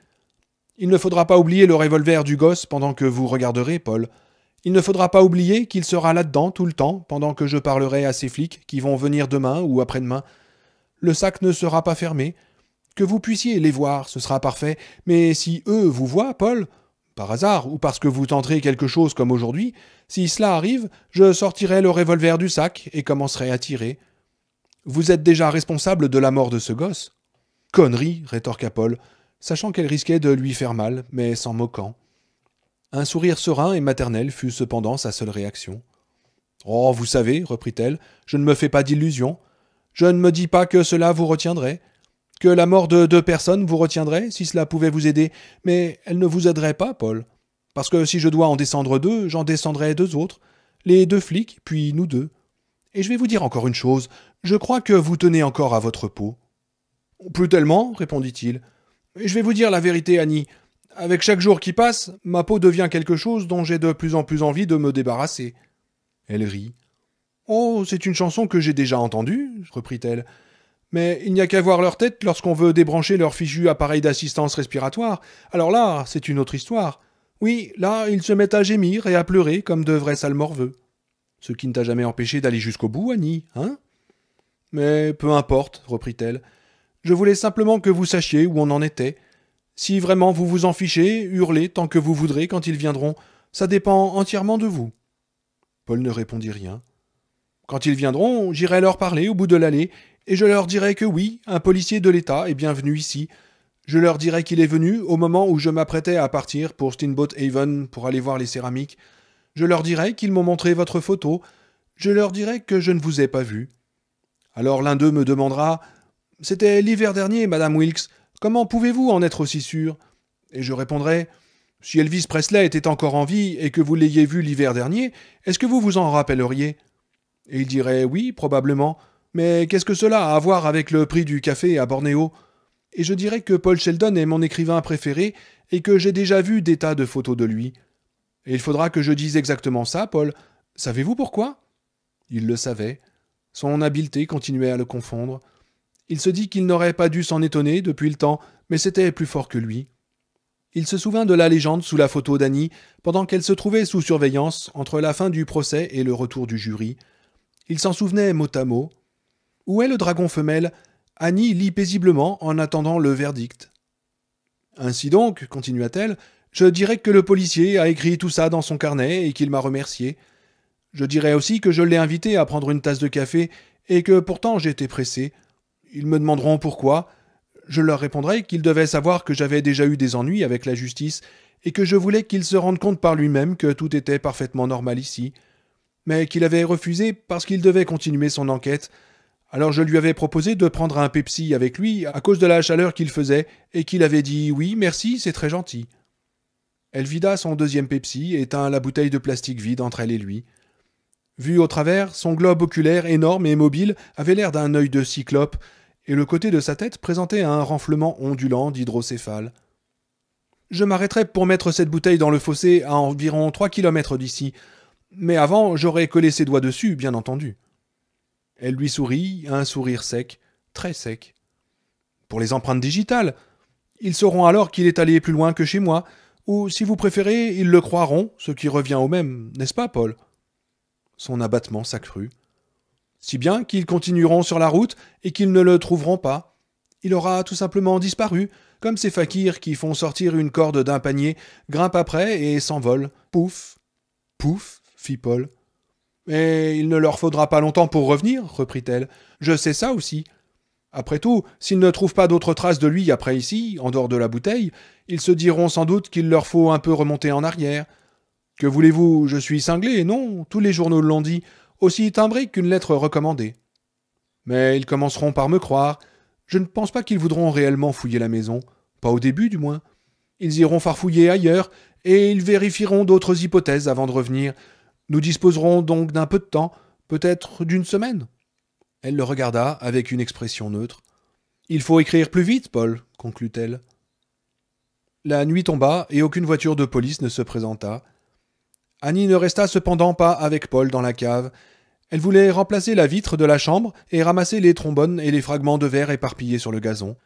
Il ne faudra pas oublier le revolver du gosse pendant que vous regarderez, Paul. Il ne faudra pas oublier qu'il sera là-dedans tout le temps pendant que je parlerai à ces flics qui vont venir demain ou après-demain. Le sac ne sera pas fermé. Que vous puissiez les voir, ce sera parfait. Mais si eux vous voient, Paul, par hasard, ou parce que vous tenterez quelque chose comme aujourd'hui, si cela arrive, je sortirai le revolver du sac et commencerai à tirer. Vous êtes déjà responsable de la mort de ce gosse. Connerie, rétorqua Paul, sachant qu'elle risquait de lui faire mal, mais s'en moquant. Un sourire serein et maternel fut cependant sa seule réaction. Oh, vous savez, reprit-elle, je ne me fais pas d'illusions. Je ne me dis pas que cela vous retiendrait que la mort de deux personnes vous retiendrait, si cela pouvait vous aider, mais elle ne vous aiderait pas, Paul. Parce que si je dois en descendre deux, j'en descendrai deux autres, les deux flics, puis nous deux. Et je vais vous dire encore une chose, je crois que vous tenez encore à votre peau. Plus tellement, répondit-il. Je vais vous dire la vérité, Annie. Avec chaque jour qui passe, ma peau devient quelque chose dont j'ai de plus en plus envie de me débarrasser. Elle rit. Oh, c'est une chanson que j'ai déjà entendue, reprit-elle. Mais il n'y a qu'à voir leur tête lorsqu'on veut débrancher leur fichu appareil d'assistance respiratoire. Alors là, c'est une autre histoire. Oui, là, ils se mettent à gémir et à pleurer comme de vrais morveux. Ce qui ne t'a jamais empêché d'aller jusqu'au bout, Annie, hein Mais peu importe, reprit-elle. Je voulais simplement que vous sachiez où on en était. Si vraiment vous vous en fichez, hurlez tant que vous voudrez quand ils viendront. Ça dépend entièrement de vous. Paul ne répondit rien. Quand ils viendront, j'irai leur parler au bout de l'allée et je leur dirai que oui, un policier de l'État est bienvenu ici. Je leur dirai qu'il est venu au moment où je m'apprêtais à partir pour Steamboat Haven pour aller voir les céramiques. Je leur dirai qu'ils m'ont montré votre photo. Je leur dirai que je ne vous ai pas vu. Alors l'un d'eux me demandera C'était l'hiver dernier, Madame Wilkes. Comment pouvez-vous en être aussi sûr ?» Et je répondrai Si Elvis Presley était encore en vie et que vous l'ayez vu l'hiver dernier, est-ce que vous vous en rappelleriez Et il dirait Oui, probablement. Mais qu'est-ce que cela a à voir avec le prix du café à Bornéo Et je dirais que Paul Sheldon est mon écrivain préféré et que j'ai déjà vu des tas de photos de lui. Et il faudra que je dise exactement ça, Paul. Savez-vous pourquoi Il le savait. Son habileté continuait à le confondre. Il se dit qu'il n'aurait pas dû s'en étonner depuis le temps, mais c'était plus fort que lui. Il se souvint de la légende sous la photo d'Annie, pendant qu'elle se trouvait sous surveillance entre la fin du procès et le retour du jury. Il s'en souvenait mot à mot, où est le dragon femelle Annie lit paisiblement en attendant le verdict. Ainsi donc, continua-t-elle, je dirais que le policier a écrit tout ça dans son carnet et qu'il m'a remercié. Je dirais aussi que je l'ai invité à prendre une tasse de café et que pourtant j'étais pressé. Ils me demanderont pourquoi. Je leur répondrai qu'ils devaient savoir que j'avais déjà eu des ennuis avec la justice et que je voulais qu'il se rende compte par lui-même que tout était parfaitement normal ici, mais qu'il avait refusé parce qu'il devait continuer son enquête alors je lui avais proposé de prendre un Pepsi avec lui à cause de la chaleur qu'il faisait, et qu'il avait dit oui, merci, c'est très gentil. Elle vida son deuxième Pepsi et tint la bouteille de plastique vide entre elle et lui. Vu au travers, son globe oculaire énorme et mobile avait l'air d'un œil de cyclope, et le côté de sa tête présentait un renflement ondulant d'hydrocéphale. Je m'arrêterai pour mettre cette bouteille dans le fossé à environ trois kilomètres d'ici, mais avant j'aurais collé ses doigts dessus, bien entendu. Elle lui sourit, un sourire sec, très sec. Pour les empreintes digitales, ils sauront alors qu'il est allé plus loin que chez moi, ou si vous préférez, ils le croiront, ce qui revient au même, n'est-ce pas, Paul Son abattement s'accrut. Si bien qu'ils continueront sur la route et qu'ils ne le trouveront pas. Il aura tout simplement disparu, comme ces fakirs qui font sortir une corde d'un panier, grimpent après et s'envolent. Pouf Pouf fit Paul. Mais il ne leur faudra pas longtemps pour revenir, reprit-elle. Je sais ça aussi. Après tout, s'ils ne trouvent pas d'autres traces de lui après ici, en dehors de la bouteille, ils se diront sans doute qu'il leur faut un peu remonter en arrière. Que voulez-vous, je suis cinglé, non Tous les journaux l'ont dit, aussi timbré qu'une lettre recommandée. Mais ils commenceront par me croire. Je ne pense pas qu'ils voudront réellement fouiller la maison, pas au début du moins. Ils iront farfouiller ailleurs, et ils vérifieront d'autres hypothèses avant de revenir. Nous disposerons donc d'un peu de temps, peut-être d'une semaine. Elle le regarda avec une expression neutre. Il faut écrire plus vite, Paul, conclut-elle. La nuit tomba et aucune voiture de police ne se présenta. Annie ne resta cependant pas avec Paul dans la cave. Elle voulait remplacer la vitre de la chambre et ramasser les trombones et les fragments de verre éparpillés sur le gazon.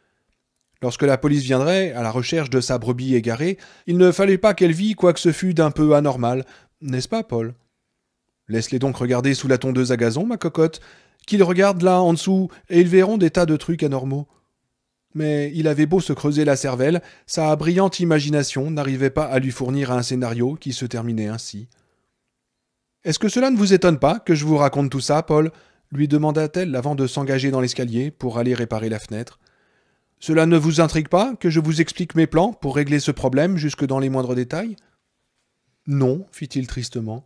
Lorsque la police viendrait, à la recherche de sa brebis égarée, il ne fallait pas qu'elle vît quoi que ce fût d'un peu anormal, n'est-ce pas, Paul Laisse-les donc regarder sous la tondeuse à gazon, ma cocotte, qu'ils regardent là en dessous, et ils verront des tas de trucs anormaux. Mais il avait beau se creuser la cervelle, sa brillante imagination n'arrivait pas à lui fournir un scénario qui se terminait ainsi. Est-ce que cela ne vous étonne pas que je vous raconte tout ça, Paul lui demanda-t-elle avant de s'engager dans l'escalier pour aller réparer la fenêtre. Cela ne vous intrigue pas que je vous explique mes plans pour régler ce problème jusque dans les moindres détails Non, fit-il tristement.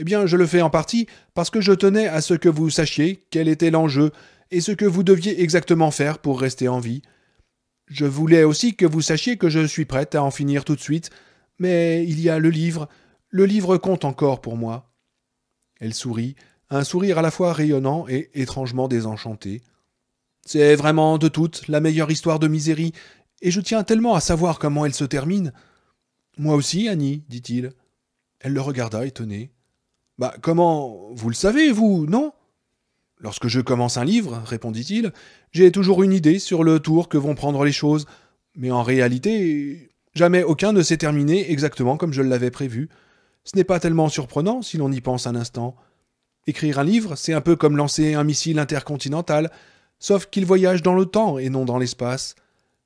Eh bien, je le fais en partie parce que je tenais à ce que vous sachiez quel était l'enjeu et ce que vous deviez exactement faire pour rester en vie. Je voulais aussi que vous sachiez que je suis prête à en finir tout de suite, mais il y a le livre. Le livre compte encore pour moi. Elle sourit, un sourire à la fois rayonnant et étrangement désenchanté. C'est vraiment de toutes la meilleure histoire de misérie, et je tiens tellement à savoir comment elle se termine. Moi aussi, Annie, dit-il. Elle le regarda étonnée. Bah comment Vous le savez, vous, non Lorsque je commence un livre, répondit-il, j'ai toujours une idée sur le tour que vont prendre les choses, mais en réalité, jamais aucun ne s'est terminé exactement comme je l'avais prévu. Ce n'est pas tellement surprenant si l'on y pense un instant. Écrire un livre, c'est un peu comme lancer un missile intercontinental, sauf qu'il voyage dans le temps et non dans l'espace.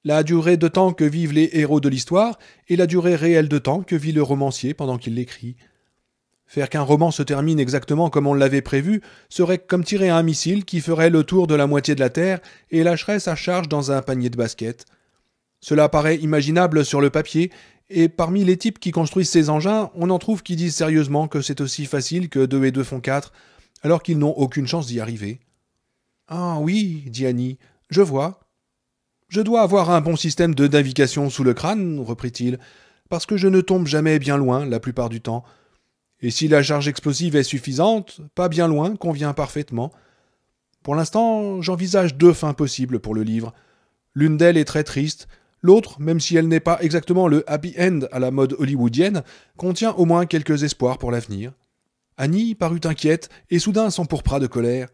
La durée de temps que vivent les héros de l'histoire est la durée réelle de temps que vit le romancier pendant qu'il l'écrit. Faire qu'un roman se termine exactement comme on l'avait prévu serait comme tirer un missile qui ferait le tour de la moitié de la Terre et lâcherait sa charge dans un panier de basket. Cela paraît imaginable sur le papier, et parmi les types qui construisent ces engins, on en trouve qui disent sérieusement que c'est aussi facile que deux et deux font quatre, alors qu'ils n'ont aucune chance d'y arriver. Ah oui, dit Annie, je vois. Je dois avoir un bon système de navigation sous le crâne, reprit-il, parce que je ne tombe jamais bien loin la plupart du temps. Et si la charge explosive est suffisante, pas bien loin, convient parfaitement. Pour l'instant, j'envisage deux fins possibles pour le livre. L'une d'elles est très triste, l'autre, même si elle n'est pas exactement le happy end à la mode hollywoodienne, contient au moins quelques espoirs pour l'avenir. Annie parut inquiète et soudain s'empourpra de colère.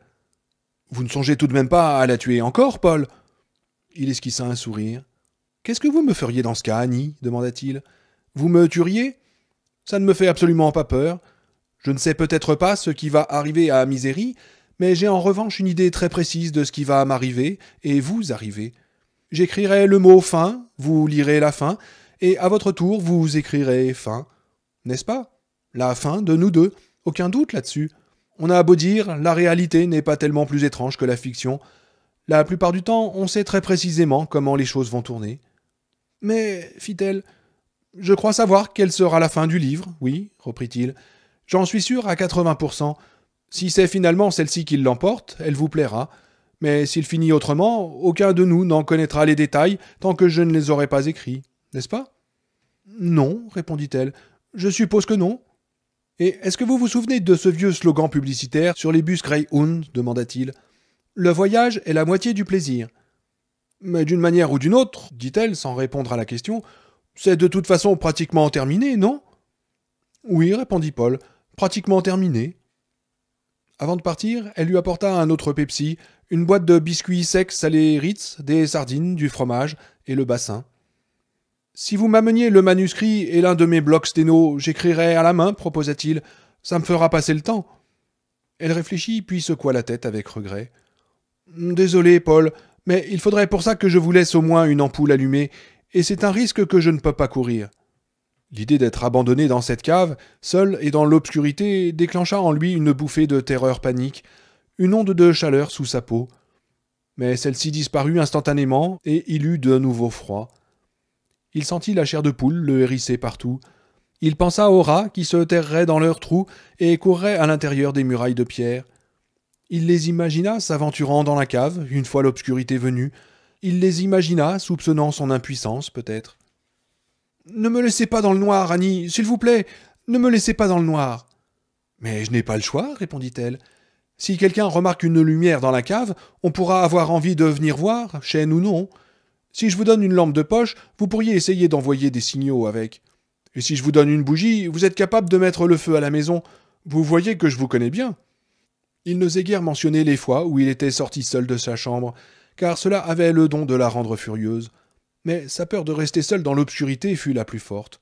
Vous ne songez tout de même pas à la tuer encore, Paul Il esquissa un sourire. Qu'est-ce que vous me feriez dans ce cas, Annie demanda-t-il. Vous me tueriez ça ne me fait absolument pas peur. Je ne sais peut-être pas ce qui va arriver à Misérie, mais j'ai en revanche une idée très précise de ce qui va m'arriver et vous arriver. J'écrirai le mot fin, vous lirez la fin, et à votre tour vous écrirez fin. N'est-ce pas La fin de nous deux, aucun doute là-dessus. On a beau dire, la réalité n'est pas tellement plus étrange que la fiction. La plupart du temps, on sait très précisément comment les choses vont tourner. Mais, fit-elle, je crois savoir quelle sera la fin du livre, oui, reprit-il. J'en suis sûr à 80%. Si c'est finalement celle-ci qui l'emporte, elle vous plaira. Mais s'il finit autrement, aucun de nous n'en connaîtra les détails tant que je ne les aurai pas écrits, n'est-ce pas Non, répondit-elle. Je suppose que non. Et est-ce que vous vous souvenez de ce vieux slogan publicitaire sur les bus Greyhound demanda-t-il. Le voyage est la moitié du plaisir. Mais d'une manière ou d'une autre, dit-elle sans répondre à la question, c'est de toute façon pratiquement terminé, non Oui, répondit Paul, pratiquement terminé. Avant de partir, elle lui apporta un autre Pepsi, une boîte de biscuits secs salés Ritz, des sardines, du fromage et le bassin. Si vous m'ameniez le manuscrit et l'un de mes blocs sténo, j'écrirai à la main, proposa-t-il. Ça me fera passer le temps. Elle réfléchit, puis secoua la tête avec regret. Désolé, Paul, mais il faudrait pour ça que je vous laisse au moins une ampoule allumée, et c'est un risque que je ne peux pas courir. L'idée d'être abandonné dans cette cave, seul et dans l'obscurité, déclencha en lui une bouffée de terreur panique, une onde de chaleur sous sa peau. Mais celle-ci disparut instantanément, et il eut de nouveau froid. Il sentit la chair de poule le hérisser partout. Il pensa aux rats qui se terreraient dans leurs trous et courraient à l'intérieur des murailles de pierre. Il les imagina s'aventurant dans la cave, une fois l'obscurité venue, il les imagina, soupçonnant son impuissance peut-être. Ne me laissez pas dans le noir, Annie, s'il vous plaît, ne me laissez pas dans le noir. Mais je n'ai pas le choix, répondit-elle. Si quelqu'un remarque une lumière dans la cave, on pourra avoir envie de venir voir, chaîne ou non. Si je vous donne une lampe de poche, vous pourriez essayer d'envoyer des signaux avec. Et si je vous donne une bougie, vous êtes capable de mettre le feu à la maison. Vous voyez que je vous connais bien. Il n'osait guère mentionner les fois où il était sorti seul de sa chambre, car cela avait le don de la rendre furieuse, mais sa peur de rester seule dans l'obscurité fut la plus forte.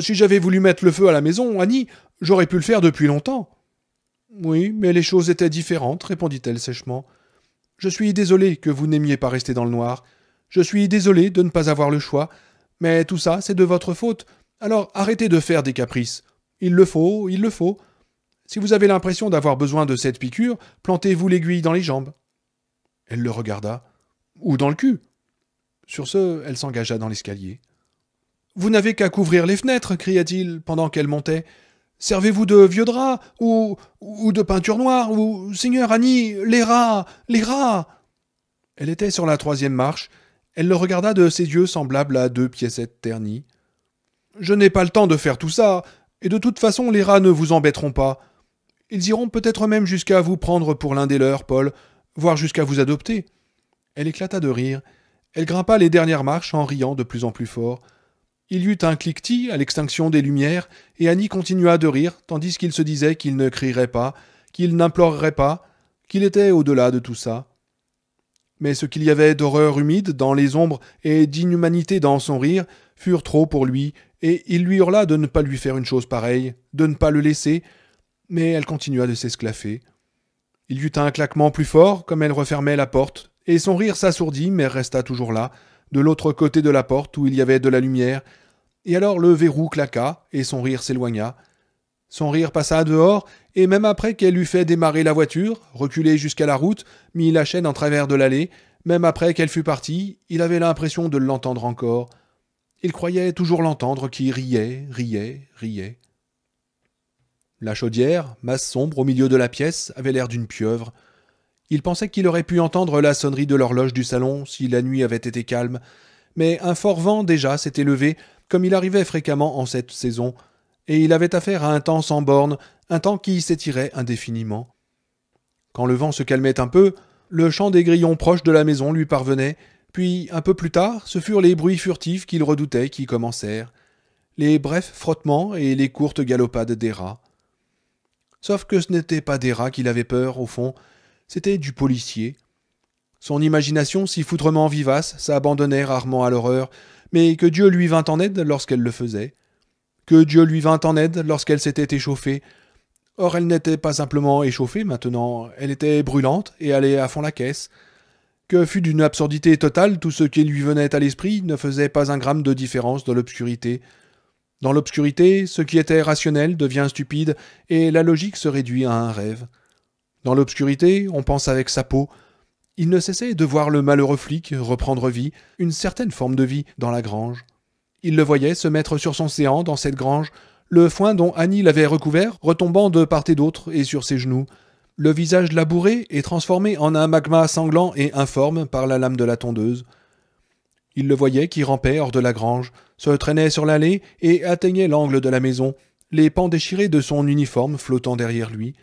Si j'avais voulu mettre le feu à la maison, Annie, j'aurais pu le faire depuis longtemps. Oui, mais les choses étaient différentes, répondit-elle sèchement. Je suis désolé que vous n'aimiez pas rester dans le noir. Je suis désolé de ne pas avoir le choix. Mais tout ça, c'est de votre faute. Alors arrêtez de faire des caprices. Il le faut, il le faut. Si vous avez l'impression d'avoir besoin de cette piqûre, plantez-vous l'aiguille dans les jambes. Elle le regarda. Ou dans le cul. Sur ce, elle s'engagea dans l'escalier. Vous n'avez qu'à couvrir les fenêtres, cria-t-il pendant qu'elle montait. Servez-vous de vieux draps, ou, ou de peinture noire, ou, Seigneur Annie, les rats, les rats Elle était sur la troisième marche. Elle le regarda de ses yeux semblables à deux piécettes ternies. Je n'ai pas le temps de faire tout ça, et de toute façon, les rats ne vous embêteront pas. Ils iront peut-être même jusqu'à vous prendre pour l'un des leurs, Paul voire jusqu'à vous adopter. Elle éclata de rire. Elle grimpa les dernières marches en riant de plus en plus fort. Il y eut un cliquetis à l'extinction des lumières, et Annie continua de rire, tandis qu'il se disait qu'il ne crierait pas, qu'il n'implorerait pas, qu'il était au-delà de tout ça. Mais ce qu'il y avait d'horreur humide dans les ombres et d'inhumanité dans son rire furent trop pour lui, et il lui hurla de ne pas lui faire une chose pareille, de ne pas le laisser, mais elle continua de s'esclaffer. Il y eut un claquement plus fort comme elle refermait la porte, et son rire s'assourdit, mais resta toujours là, de l'autre côté de la porte où il y avait de la lumière, et alors le verrou claqua, et son rire s'éloigna. Son rire passa dehors, et même après qu'elle eût fait démarrer la voiture, reculé jusqu'à la route, mis la chaîne en travers de l'allée, même après qu'elle fut partie, il avait l'impression de l'entendre encore. Il croyait toujours l'entendre qui riait, riait, riait. La chaudière, masse sombre au milieu de la pièce, avait l'air d'une pieuvre. Il pensait qu'il aurait pu entendre la sonnerie de l'horloge du salon si la nuit avait été calme, mais un fort vent déjà s'était levé, comme il arrivait fréquemment en cette saison, et il avait affaire à un temps sans bornes, un temps qui s'étirait indéfiniment. Quand le vent se calmait un peu, le chant des grillons proches de la maison lui parvenait, puis un peu plus tard, ce furent les bruits furtifs qu'il redoutait qui commencèrent, les brefs frottements et les courtes galopades des rats. Sauf que ce n'était pas des rats qu'il avait peur, au fond, c'était du policier. Son imagination, si foutrement vivace, s'abandonnait rarement à l'horreur, mais que Dieu lui vint en aide lorsqu'elle le faisait. Que Dieu lui vint en aide lorsqu'elle s'était échauffée. Or, elle n'était pas simplement échauffée maintenant, elle était brûlante et allait à fond la caisse. Que fut d'une absurdité totale, tout ce qui lui venait à l'esprit ne faisait pas un gramme de différence dans l'obscurité, dans l'obscurité, ce qui était rationnel devient stupide, et la logique se réduit à un rêve. Dans l'obscurité, on pense avec sa peau. Il ne cessait de voir le malheureux flic reprendre vie, une certaine forme de vie, dans la grange. Il le voyait se mettre sur son séant dans cette grange, le foin dont Annie l'avait recouvert retombant de part et d'autre et sur ses genoux, le visage labouré et transformé en un magma sanglant et informe par la lame de la tondeuse. Il le voyait qui rampait hors de la grange, se traînait sur l'allée et atteignait l'angle de la maison, les pans déchirés de son uniforme flottant derrière lui.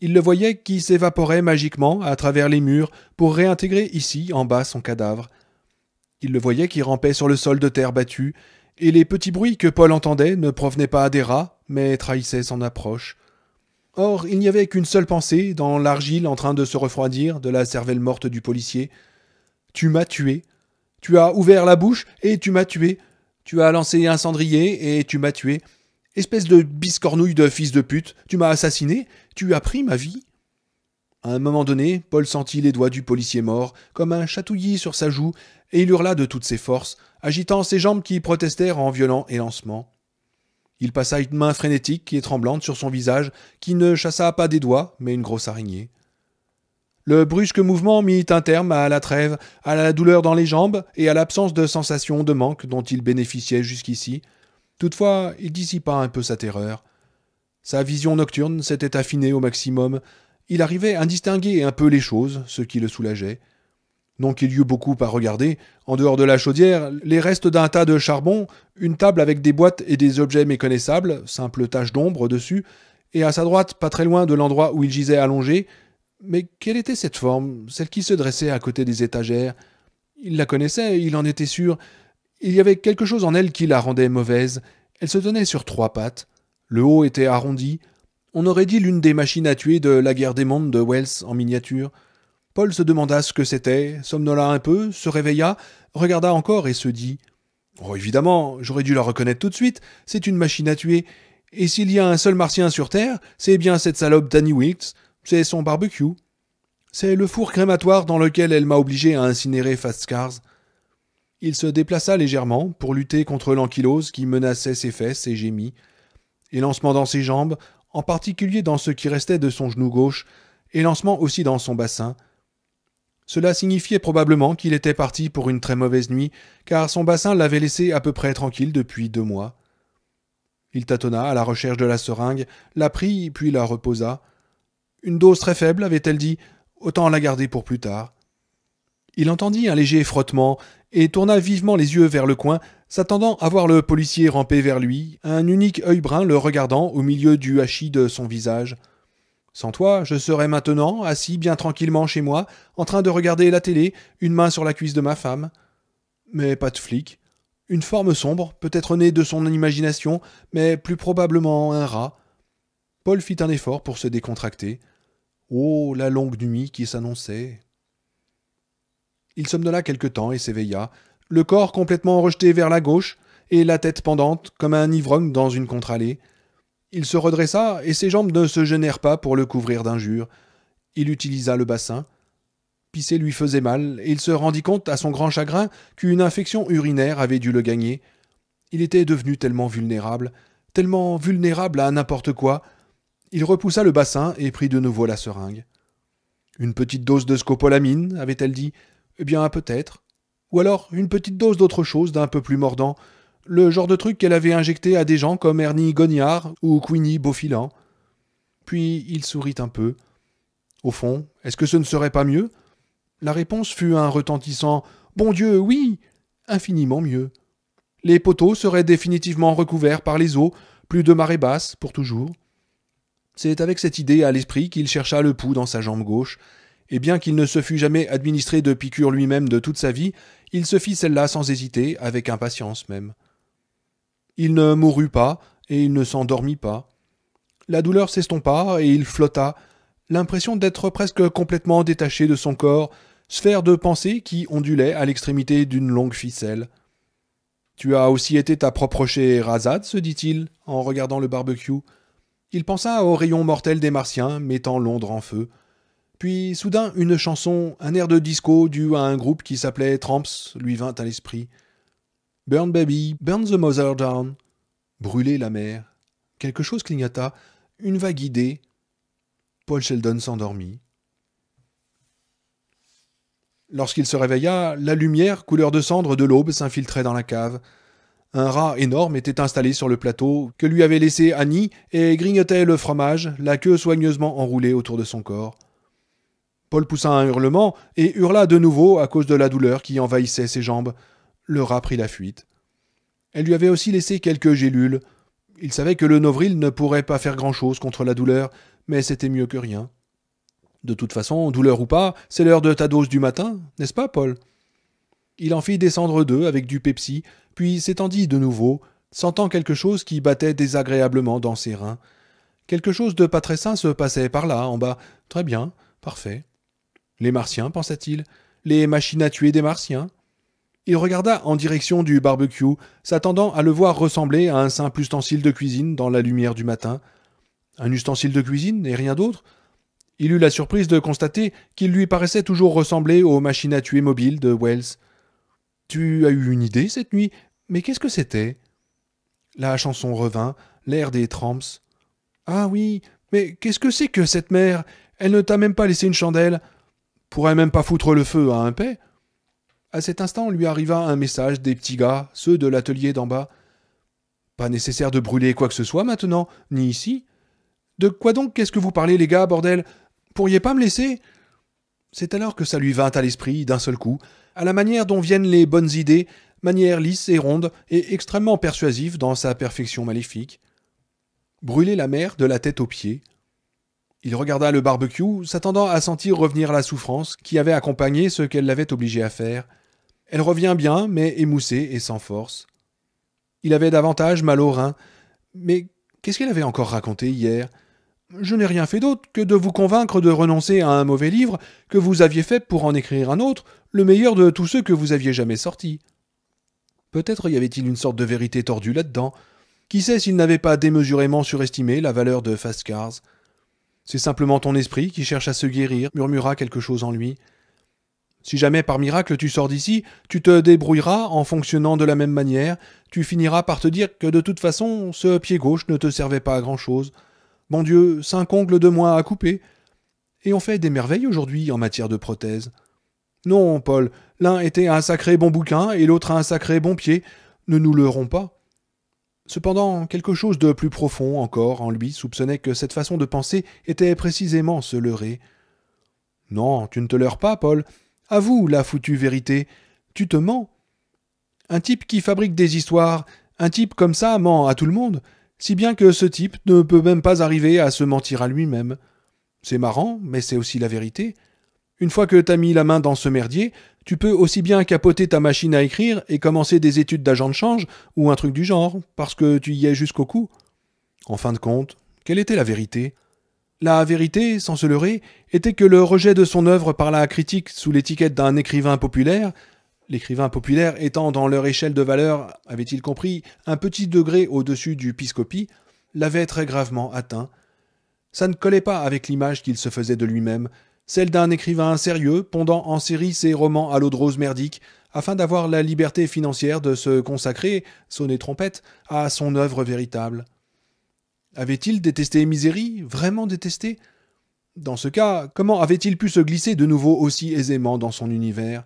Il le voyait qui s'évaporait magiquement à travers les murs pour réintégrer ici en bas son cadavre. Il le voyait qui rampait sur le sol de terre battue, et les petits bruits que Paul entendait ne provenaient pas des rats, mais trahissaient son approche. Or, il n'y avait qu'une seule pensée dans l'argile en train de se refroidir de la cervelle morte du policier. Tu m'as tué. Tu as ouvert la bouche et tu m'as tué. Tu as lancé un cendrier et tu m'as tué. Espèce de biscornouille de fils de pute, tu m'as assassiné, tu as pris ma vie. À un moment donné, Paul sentit les doigts du policier mort, comme un chatouillis sur sa joue, et il hurla de toutes ses forces, agitant ses jambes qui protestèrent en violent élancement. Il passa une main frénétique et tremblante sur son visage, qui ne chassa pas des doigts, mais une grosse araignée. Le brusque mouvement mit un terme à la trêve, à la douleur dans les jambes et à l'absence de sensation de manque dont il bénéficiait jusqu'ici. Toutefois, il dissipa un peu sa terreur. Sa vision nocturne s'était affinée au maximum. Il arrivait à distinguer un peu les choses, ce qui le soulageait. Donc il y eût beaucoup à regarder, en dehors de la chaudière, les restes d'un tas de charbon, une table avec des boîtes et des objets méconnaissables, simples taches d'ombre dessus, et à sa droite, pas très loin de l'endroit où il gisait allongé, mais quelle était cette forme, celle qui se dressait à côté des étagères Il la connaissait, il en était sûr. Il y avait quelque chose en elle qui la rendait mauvaise. Elle se tenait sur trois pattes. Le haut était arrondi. On aurait dit l'une des machines à tuer de la guerre des mondes de Wells en miniature. Paul se demanda ce que c'était, somnola un peu, se réveilla, regarda encore et se dit Oh, évidemment, j'aurais dû la reconnaître tout de suite, c'est une machine à tuer. Et s'il y a un seul martien sur Terre, c'est bien cette salope Danny Wilkes c'est son barbecue, c'est le four crématoire dans lequel elle m'a obligé à incinérer Fastcars. Il se déplaça légèrement pour lutter contre l'ankylose qui menaçait ses fesses et gémit, élancement dans ses jambes, en particulier dans ce qui restait de son genou gauche, élancement aussi dans son bassin. Cela signifiait probablement qu'il était parti pour une très mauvaise nuit, car son bassin l'avait laissé à peu près tranquille depuis deux mois. Il tâtonna à la recherche de la seringue, la prit puis la reposa. Une dose très faible, avait-elle dit, autant la garder pour plus tard. Il entendit un léger frottement et tourna vivement les yeux vers le coin, s'attendant à voir le policier ramper vers lui, un unique œil brun le regardant au milieu du hachis de son visage. Sans toi, je serais maintenant assis bien tranquillement chez moi, en train de regarder la télé, une main sur la cuisse de ma femme. Mais pas de flic. Une forme sombre, peut-être née de son imagination, mais plus probablement un rat. Paul fit un effort pour se décontracter. Oh, la longue nuit qui s'annonçait. Il somnola quelque temps et s'éveilla, le corps complètement rejeté vers la gauche, et la tête pendante, comme un ivrogne dans une contre-allée. Il se redressa, et ses jambes ne se gênèrent pas pour le couvrir d'injures. Il utilisa le bassin. Pisser lui faisait mal, et il se rendit compte, à son grand chagrin, qu'une infection urinaire avait dû le gagner. Il était devenu tellement vulnérable, tellement vulnérable à n'importe quoi, il repoussa le bassin et prit de nouveau la seringue. Une petite dose de scopolamine, avait-elle dit Eh bien, peut-être. Ou alors une petite dose d'autre chose d'un peu plus mordant, le genre de truc qu'elle avait injecté à des gens comme Ernie Gognard ou Queenie Beaufilant. » Puis il sourit un peu. Au fond, est-ce que ce ne serait pas mieux La réponse fut un retentissant Bon Dieu, oui Infiniment mieux. Les poteaux seraient définitivement recouverts par les eaux, plus de marée basse pour toujours. C'est avec cette idée à l'esprit qu'il chercha le pouls dans sa jambe gauche, et bien qu'il ne se fût jamais administré de piqûre lui-même de toute sa vie, il se fit celle-là sans hésiter, avec impatience même. Il ne mourut pas, et il ne s'endormit pas. La douleur s'estompa, et il flotta, l'impression d'être presque complètement détaché de son corps, sphère de pensée qui ondulait à l'extrémité d'une longue ficelle. Tu as aussi été ta propre chez Razad, se dit-il, en regardant le barbecue. Il pensa aux rayons mortels des Martiens, mettant Londres en feu. Puis soudain, une chanson, un air de disco dû à un groupe qui s'appelait Tramps, lui vint à l'esprit. Burn baby, burn the mother down. Brûler la mer. Quelque chose clignota, une vague idée. Paul Sheldon s'endormit. Lorsqu'il se réveilla, la lumière, couleur de cendre de l'aube, s'infiltrait dans la cave. Un rat énorme était installé sur le plateau que lui avait laissé Annie et grignotait le fromage, la queue soigneusement enroulée autour de son corps. Paul poussa un hurlement et hurla de nouveau à cause de la douleur qui envahissait ses jambes. Le rat prit la fuite. Elle lui avait aussi laissé quelques gélules. Il savait que le Novril ne pourrait pas faire grand-chose contre la douleur, mais c'était mieux que rien. De toute façon, douleur ou pas, c'est l'heure de ta dose du matin, n'est-ce pas, Paul il en fit descendre deux avec du Pepsi, puis s'étendit de nouveau, sentant quelque chose qui battait désagréablement dans ses reins. Quelque chose de pas très sain se passait par là, en bas. Très bien, parfait. Les Martiens, pensa-t-il, les machines à tuer des Martiens. Il regarda en direction du barbecue, s'attendant à le voir ressembler à un simple ustensile de cuisine dans la lumière du matin. Un ustensile de cuisine et rien d'autre Il eut la surprise de constater qu'il lui paraissait toujours ressembler aux machines à tuer mobiles de Wells. Tu as eu une idée cette nuit, mais qu'est-ce que c'était La chanson revint, l'air des tramps. Ah oui, mais qu'est-ce que c'est que cette mère Elle ne t'a même pas laissé une chandelle. Pourrait même pas foutre le feu à un paix. À cet instant lui arriva un message des petits gars, ceux de l'atelier d'en bas. Pas nécessaire de brûler quoi que ce soit maintenant, ni ici. De quoi donc qu'est-ce que vous parlez, les gars, bordel Pourriez pas me laisser C'est alors que ça lui vint à l'esprit, d'un seul coup, à la manière dont viennent les bonnes idées, manière lisse et ronde et extrêmement persuasive dans sa perfection maléfique. Brûler la mer de la tête aux pieds. Il regarda le barbecue, s'attendant à sentir revenir la souffrance qui avait accompagné ce qu'elle l'avait obligé à faire. Elle revient bien, mais émoussée et sans force. Il avait davantage mal au rein, Mais qu'est-ce qu'elle avait encore raconté hier je n'ai rien fait d'autre que de vous convaincre de renoncer à un mauvais livre que vous aviez fait pour en écrire un autre, le meilleur de tous ceux que vous aviez jamais sortis. Peut-être y avait-il une sorte de vérité tordue là-dedans. Qui sait s'il n'avait pas démesurément surestimé la valeur de Fastcars C'est simplement ton esprit qui cherche à se guérir, murmura quelque chose en lui. Si jamais par miracle tu sors d'ici, tu te débrouilleras en fonctionnant de la même manière, tu finiras par te dire que de toute façon ce pied gauche ne te servait pas à grand chose. Mon Dieu, cinq ongles de moins à couper. Et on fait des merveilles aujourd'hui en matière de prothèses. Non, Paul, l'un était un sacré bon bouquin et l'autre un sacré bon pied. Ne nous leurrons pas. Cependant, quelque chose de plus profond encore en lui soupçonnait que cette façon de penser était précisément se leurrer. Non, tu ne te leurres pas, Paul. Avoue la foutue vérité. Tu te mens. Un type qui fabrique des histoires, un type comme ça ment à tout le monde si bien que ce type ne peut même pas arriver à se mentir à lui-même. C'est marrant, mais c'est aussi la vérité. Une fois que t'as mis la main dans ce merdier, tu peux aussi bien capoter ta machine à écrire et commencer des études d'agent de change ou un truc du genre, parce que tu y es jusqu'au cou. En fin de compte, quelle était la vérité La vérité, sans se leurrer, était que le rejet de son œuvre par la critique sous l'étiquette d'un écrivain populaire L'écrivain populaire étant dans leur échelle de valeur, avait-il compris, un petit degré au-dessus du piscopie, l'avait très gravement atteint. Ça ne collait pas avec l'image qu'il se faisait de lui-même, celle d'un écrivain sérieux pondant en série ses romans à l'eau de rose merdique, afin d'avoir la liberté financière de se consacrer, sonner trompette, à son œuvre véritable. Avait-il détesté Misérie Vraiment détesté Dans ce cas, comment avait-il pu se glisser de nouveau aussi aisément dans son univers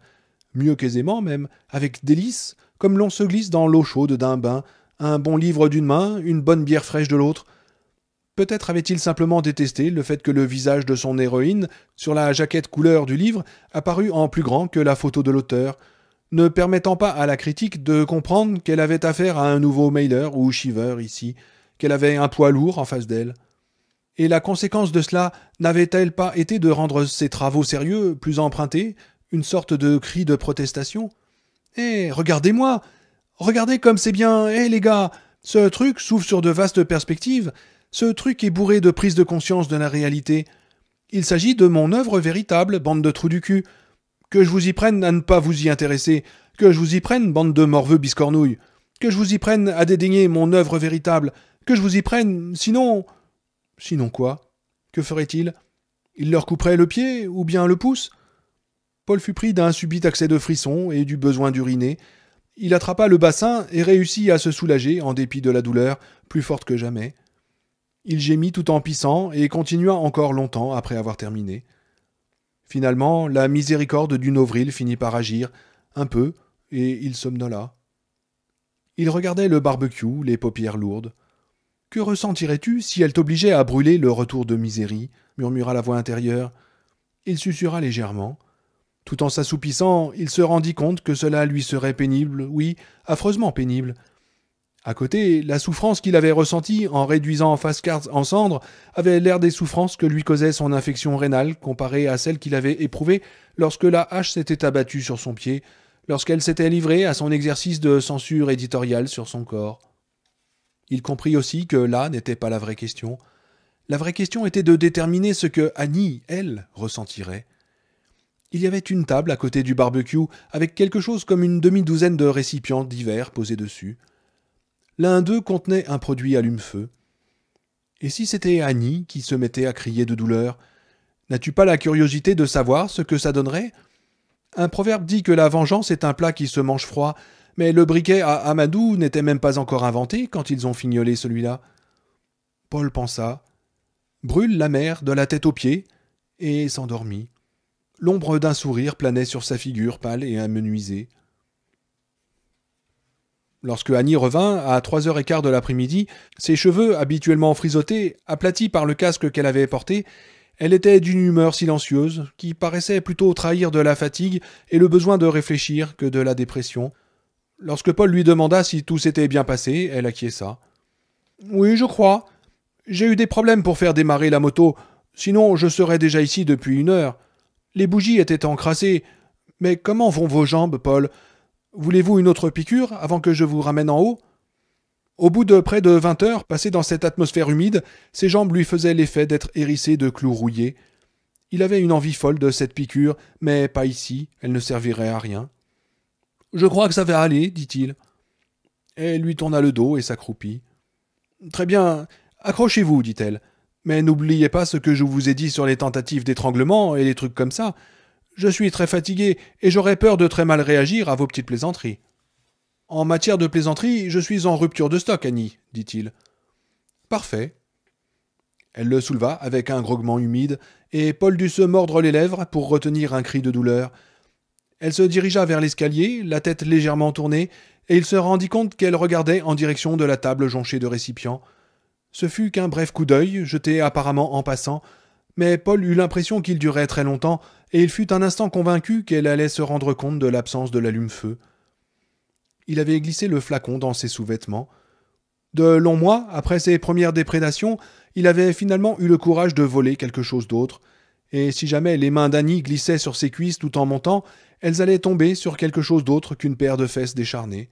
mieux qu'aisément même, avec délice, comme l'on se glisse dans l'eau chaude d'un bain, un bon livre d'une main, une bonne bière fraîche de l'autre. Peut-être avait-il simplement détesté le fait que le visage de son héroïne, sur la jaquette couleur du livre, apparût en plus grand que la photo de l'auteur, ne permettant pas à la critique de comprendre qu'elle avait affaire à un nouveau mailer ou shiver ici, qu'elle avait un poids lourd en face d'elle. Et la conséquence de cela n'avait-elle pas été de rendre ses travaux sérieux, plus empruntés, une sorte de cri de protestation. Eh, regardez-moi Regardez comme c'est bien Eh les gars Ce truc s'ouvre sur de vastes perspectives. Ce truc est bourré de prise de conscience de la réalité. Il s'agit de mon œuvre véritable, bande de trous du cul. Que je vous y prenne à ne pas vous y intéresser. Que je vous y prenne, bande de morveux biscornouilles. Que je vous y prenne à dédaigner mon œuvre véritable. Que je vous y prenne, sinon. Sinon quoi Que ferait-il Il leur couperait le pied ou bien le pouce Paul fut pris d'un subit accès de frisson et du besoin d'uriner. Il attrapa le bassin et réussit à se soulager en dépit de la douleur, plus forte que jamais. Il gémit tout en pissant et continua encore longtemps après avoir terminé. Finalement, la miséricorde du Novril finit par agir, un peu, et il somnola. Il regardait le barbecue, les paupières lourdes. Que ressentirais-tu si elle t'obligeait à brûler le retour de misérie murmura la voix intérieure. Il susurra légèrement. Tout en s'assoupissant, il se rendit compte que cela lui serait pénible, oui, affreusement pénible. À côté, la souffrance qu'il avait ressentie en réduisant Fascard en cendres avait l'air des souffrances que lui causait son infection rénale comparée à celle qu'il avait éprouvée lorsque la hache s'était abattue sur son pied, lorsqu'elle s'était livrée à son exercice de censure éditoriale sur son corps. Il comprit aussi que là n'était pas la vraie question. La vraie question était de déterminer ce que Annie, elle, ressentirait. Il y avait une table à côté du barbecue avec quelque chose comme une demi-douzaine de récipients divers posés dessus. L'un d'eux contenait un produit allume-feu. Et si c'était Annie qui se mettait à crier de douleur N'as-tu pas la curiosité de savoir ce que ça donnerait Un proverbe dit que la vengeance est un plat qui se mange froid, mais le briquet à Amadou n'était même pas encore inventé quand ils ont fignolé celui-là. Paul pensa, brûle la mer de la tête aux pieds, et s'endormit. L'ombre d'un sourire planait sur sa figure pâle et amenuisée. Lorsque Annie revint, à trois heures et quart de l'après-midi, ses cheveux, habituellement frisottés, aplatis par le casque qu'elle avait porté, elle était d'une humeur silencieuse, qui paraissait plutôt trahir de la fatigue et le besoin de réfléchir que de la dépression. Lorsque Paul lui demanda si tout s'était bien passé, elle acquiesça. Oui, je crois. J'ai eu des problèmes pour faire démarrer la moto, sinon je serais déjà ici depuis une heure. Les bougies étaient encrassées. Mais comment vont vos jambes, Paul Voulez-vous une autre piqûre avant que je vous ramène en haut Au bout de près de vingt heures passées dans cette atmosphère humide, ses jambes lui faisaient l'effet d'être hérissées de clous rouillés. Il avait une envie folle de cette piqûre, mais pas ici, elle ne servirait à rien. Je crois que ça va aller, dit-il. Elle lui tourna le dos et s'accroupit. Très bien, accrochez-vous, dit-elle. Mais n'oubliez pas ce que je vous ai dit sur les tentatives d'étranglement et les trucs comme ça. Je suis très fatigué et j'aurais peur de très mal réagir à vos petites plaisanteries. En matière de plaisanterie, je suis en rupture de stock, Annie, dit-il. Parfait. Elle le souleva avec un grognement humide, et Paul dut se mordre les lèvres pour retenir un cri de douleur. Elle se dirigea vers l'escalier, la tête légèrement tournée, et il se rendit compte qu'elle regardait en direction de la table jonchée de récipients. Ce fut qu'un bref coup d'œil, jeté apparemment en passant, mais Paul eut l'impression qu'il durait très longtemps, et il fut un instant convaincu qu'elle allait se rendre compte de l'absence de l'allume-feu. Il avait glissé le flacon dans ses sous-vêtements. De longs mois, après ses premières déprédations, il avait finalement eu le courage de voler quelque chose d'autre, et si jamais les mains d'Annie glissaient sur ses cuisses tout en montant, elles allaient tomber sur quelque chose d'autre qu'une paire de fesses décharnées.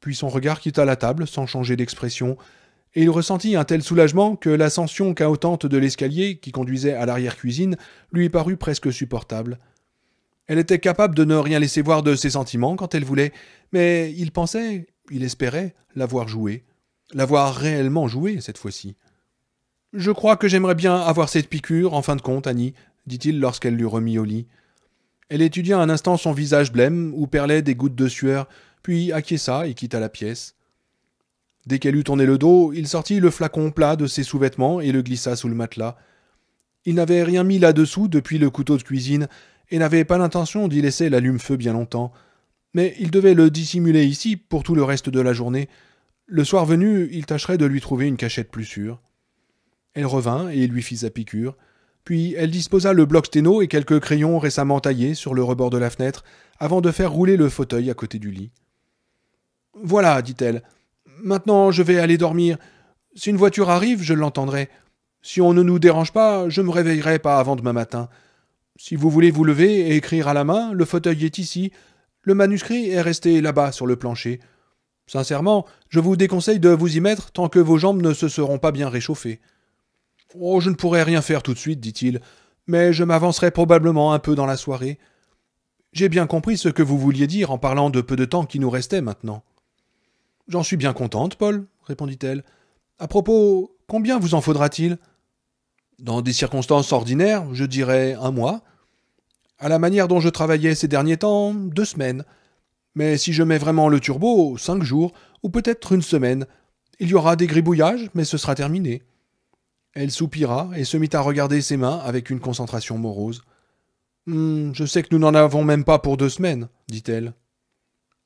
Puis son regard quitta la table sans changer d'expression, et il ressentit un tel soulagement que l'ascension chaotante de l'escalier qui conduisait à l'arrière-cuisine lui parut presque supportable. Elle était capable de ne rien laisser voir de ses sentiments quand elle voulait, mais il pensait, il espérait, l'avoir jouée. L'avoir réellement jouée, cette fois-ci. Je crois que j'aimerais bien avoir cette piqûre, en fin de compte, Annie, dit-il lorsqu'elle l'eut remis au lit. Elle étudia un instant son visage blême, où perlaient des gouttes de sueur, puis acquiesça et quitta la pièce. Dès qu'elle eut tourné le dos, il sortit le flacon plat de ses sous-vêtements et le glissa sous le matelas. Il n'avait rien mis là-dessous depuis le couteau de cuisine, et n'avait pas l'intention d'y laisser l'allume-feu bien longtemps. Mais il devait le dissimuler ici pour tout le reste de la journée. Le soir venu, il tâcherait de lui trouver une cachette plus sûre. Elle revint et lui fit sa piqûre. Puis elle disposa le bloc sténo et quelques crayons récemment taillés sur le rebord de la fenêtre, avant de faire rouler le fauteuil à côté du lit. Voilà, dit-elle, Maintenant, je vais aller dormir. Si une voiture arrive, je l'entendrai. Si on ne nous dérange pas, je me réveillerai pas avant demain matin. Si vous voulez vous lever et écrire à la main, le fauteuil est ici. Le manuscrit est resté là-bas sur le plancher. Sincèrement, je vous déconseille de vous y mettre tant que vos jambes ne se seront pas bien réchauffées. Oh, je ne pourrai rien faire tout de suite, dit-il, mais je m'avancerai probablement un peu dans la soirée. J'ai bien compris ce que vous vouliez dire en parlant de peu de temps qui nous restait maintenant. J'en suis bien contente, Paul, répondit-elle. À propos, combien vous en faudra-t-il Dans des circonstances ordinaires, je dirais un mois. À la manière dont je travaillais ces derniers temps, deux semaines. Mais si je mets vraiment le turbo, cinq jours, ou peut-être une semaine. Il y aura des gribouillages, mais ce sera terminé. Elle soupira et se mit à regarder ses mains avec une concentration morose. Hmm, je sais que nous n'en avons même pas pour deux semaines, dit-elle.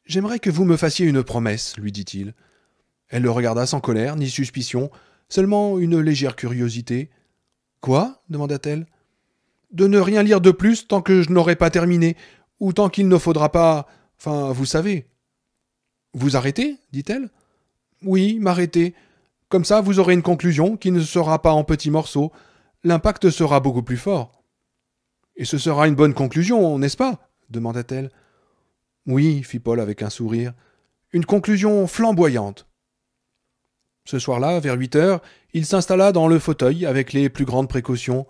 J'aimerais que vous me fassiez une promesse, lui dit-il. Elle le regarda sans colère ni suspicion, seulement une légère curiosité. Quoi demanda-t-elle. De ne rien lire de plus tant que je n'aurai pas terminé, ou tant qu'il ne faudra pas. Enfin, vous savez. Vous arrêtez dit-elle. Oui, m'arrêter. Comme ça, vous aurez une conclusion qui ne sera pas en petits morceaux. L'impact sera beaucoup plus fort. Et ce sera une bonne conclusion, n'est-ce pas demanda-t-elle. Oui, fit Paul avec un sourire, une conclusion flamboyante. Ce soir-là, vers huit heures, il s'installa dans le fauteuil avec les plus grandes précautions.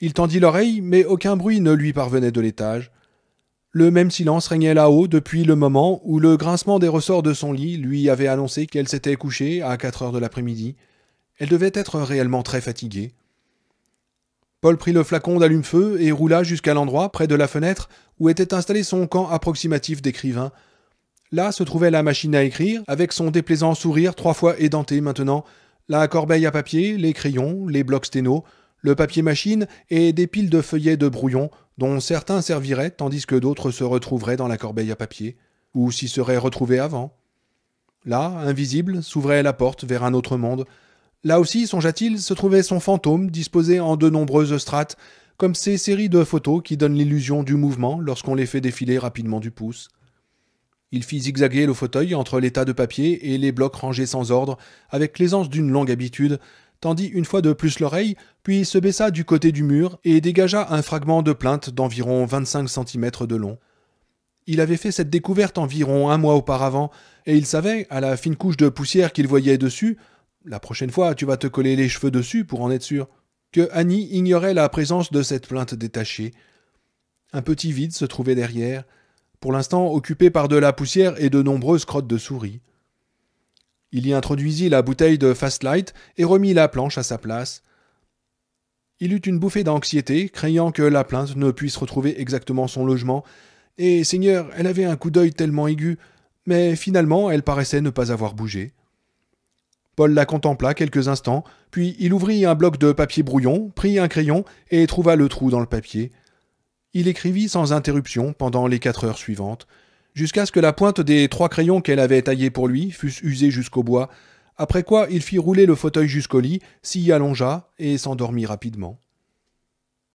Il tendit l'oreille, mais aucun bruit ne lui parvenait de l'étage. Le même silence régnait là-haut depuis le moment où le grincement des ressorts de son lit lui avait annoncé qu'elle s'était couchée à quatre heures de l'après-midi. Elle devait être réellement très fatiguée. Paul prit le flacon d'allume-feu et roula jusqu'à l'endroit, près de la fenêtre, où était installé son camp approximatif d'écrivain. Là se trouvait la machine à écrire, avec son déplaisant sourire trois fois édenté maintenant, la corbeille à papier, les crayons, les blocs sténo, le papier machine et des piles de feuillets de brouillon, dont certains serviraient tandis que d'autres se retrouveraient dans la corbeille à papier, ou s'y seraient retrouvés avant. Là, invisible, s'ouvrait la porte vers un autre monde, Là aussi, songea-t-il, se trouvait son fantôme disposé en de nombreuses strates, comme ces séries de photos qui donnent l'illusion du mouvement lorsqu'on les fait défiler rapidement du pouce. Il fit zigzaguer le fauteuil entre les tas de papier et les blocs rangés sans ordre, avec l'aisance d'une longue habitude, tendit une fois de plus l'oreille, puis se baissa du côté du mur et dégagea un fragment de plainte d'environ 25 cm de long. Il avait fait cette découverte environ un mois auparavant, et il savait, à la fine couche de poussière qu'il voyait dessus, la prochaine fois, tu vas te coller les cheveux dessus pour en être sûr. Que Annie ignorait la présence de cette plainte détachée. Un petit vide se trouvait derrière, pour l'instant occupé par de la poussière et de nombreuses crottes de souris. Il y introduisit la bouteille de Fastlight et remit la planche à sa place. Il eut une bouffée d'anxiété, craignant que la plainte ne puisse retrouver exactement son logement, et Seigneur, elle avait un coup d'œil tellement aigu, mais finalement elle paraissait ne pas avoir bougé. Paul la contempla quelques instants, puis il ouvrit un bloc de papier brouillon, prit un crayon et trouva le trou dans le papier. Il écrivit sans interruption pendant les quatre heures suivantes, jusqu'à ce que la pointe des trois crayons qu'elle avait taillés pour lui fussent usée jusqu'au bois, après quoi il fit rouler le fauteuil jusqu'au lit, s'y allongea et s'endormit rapidement.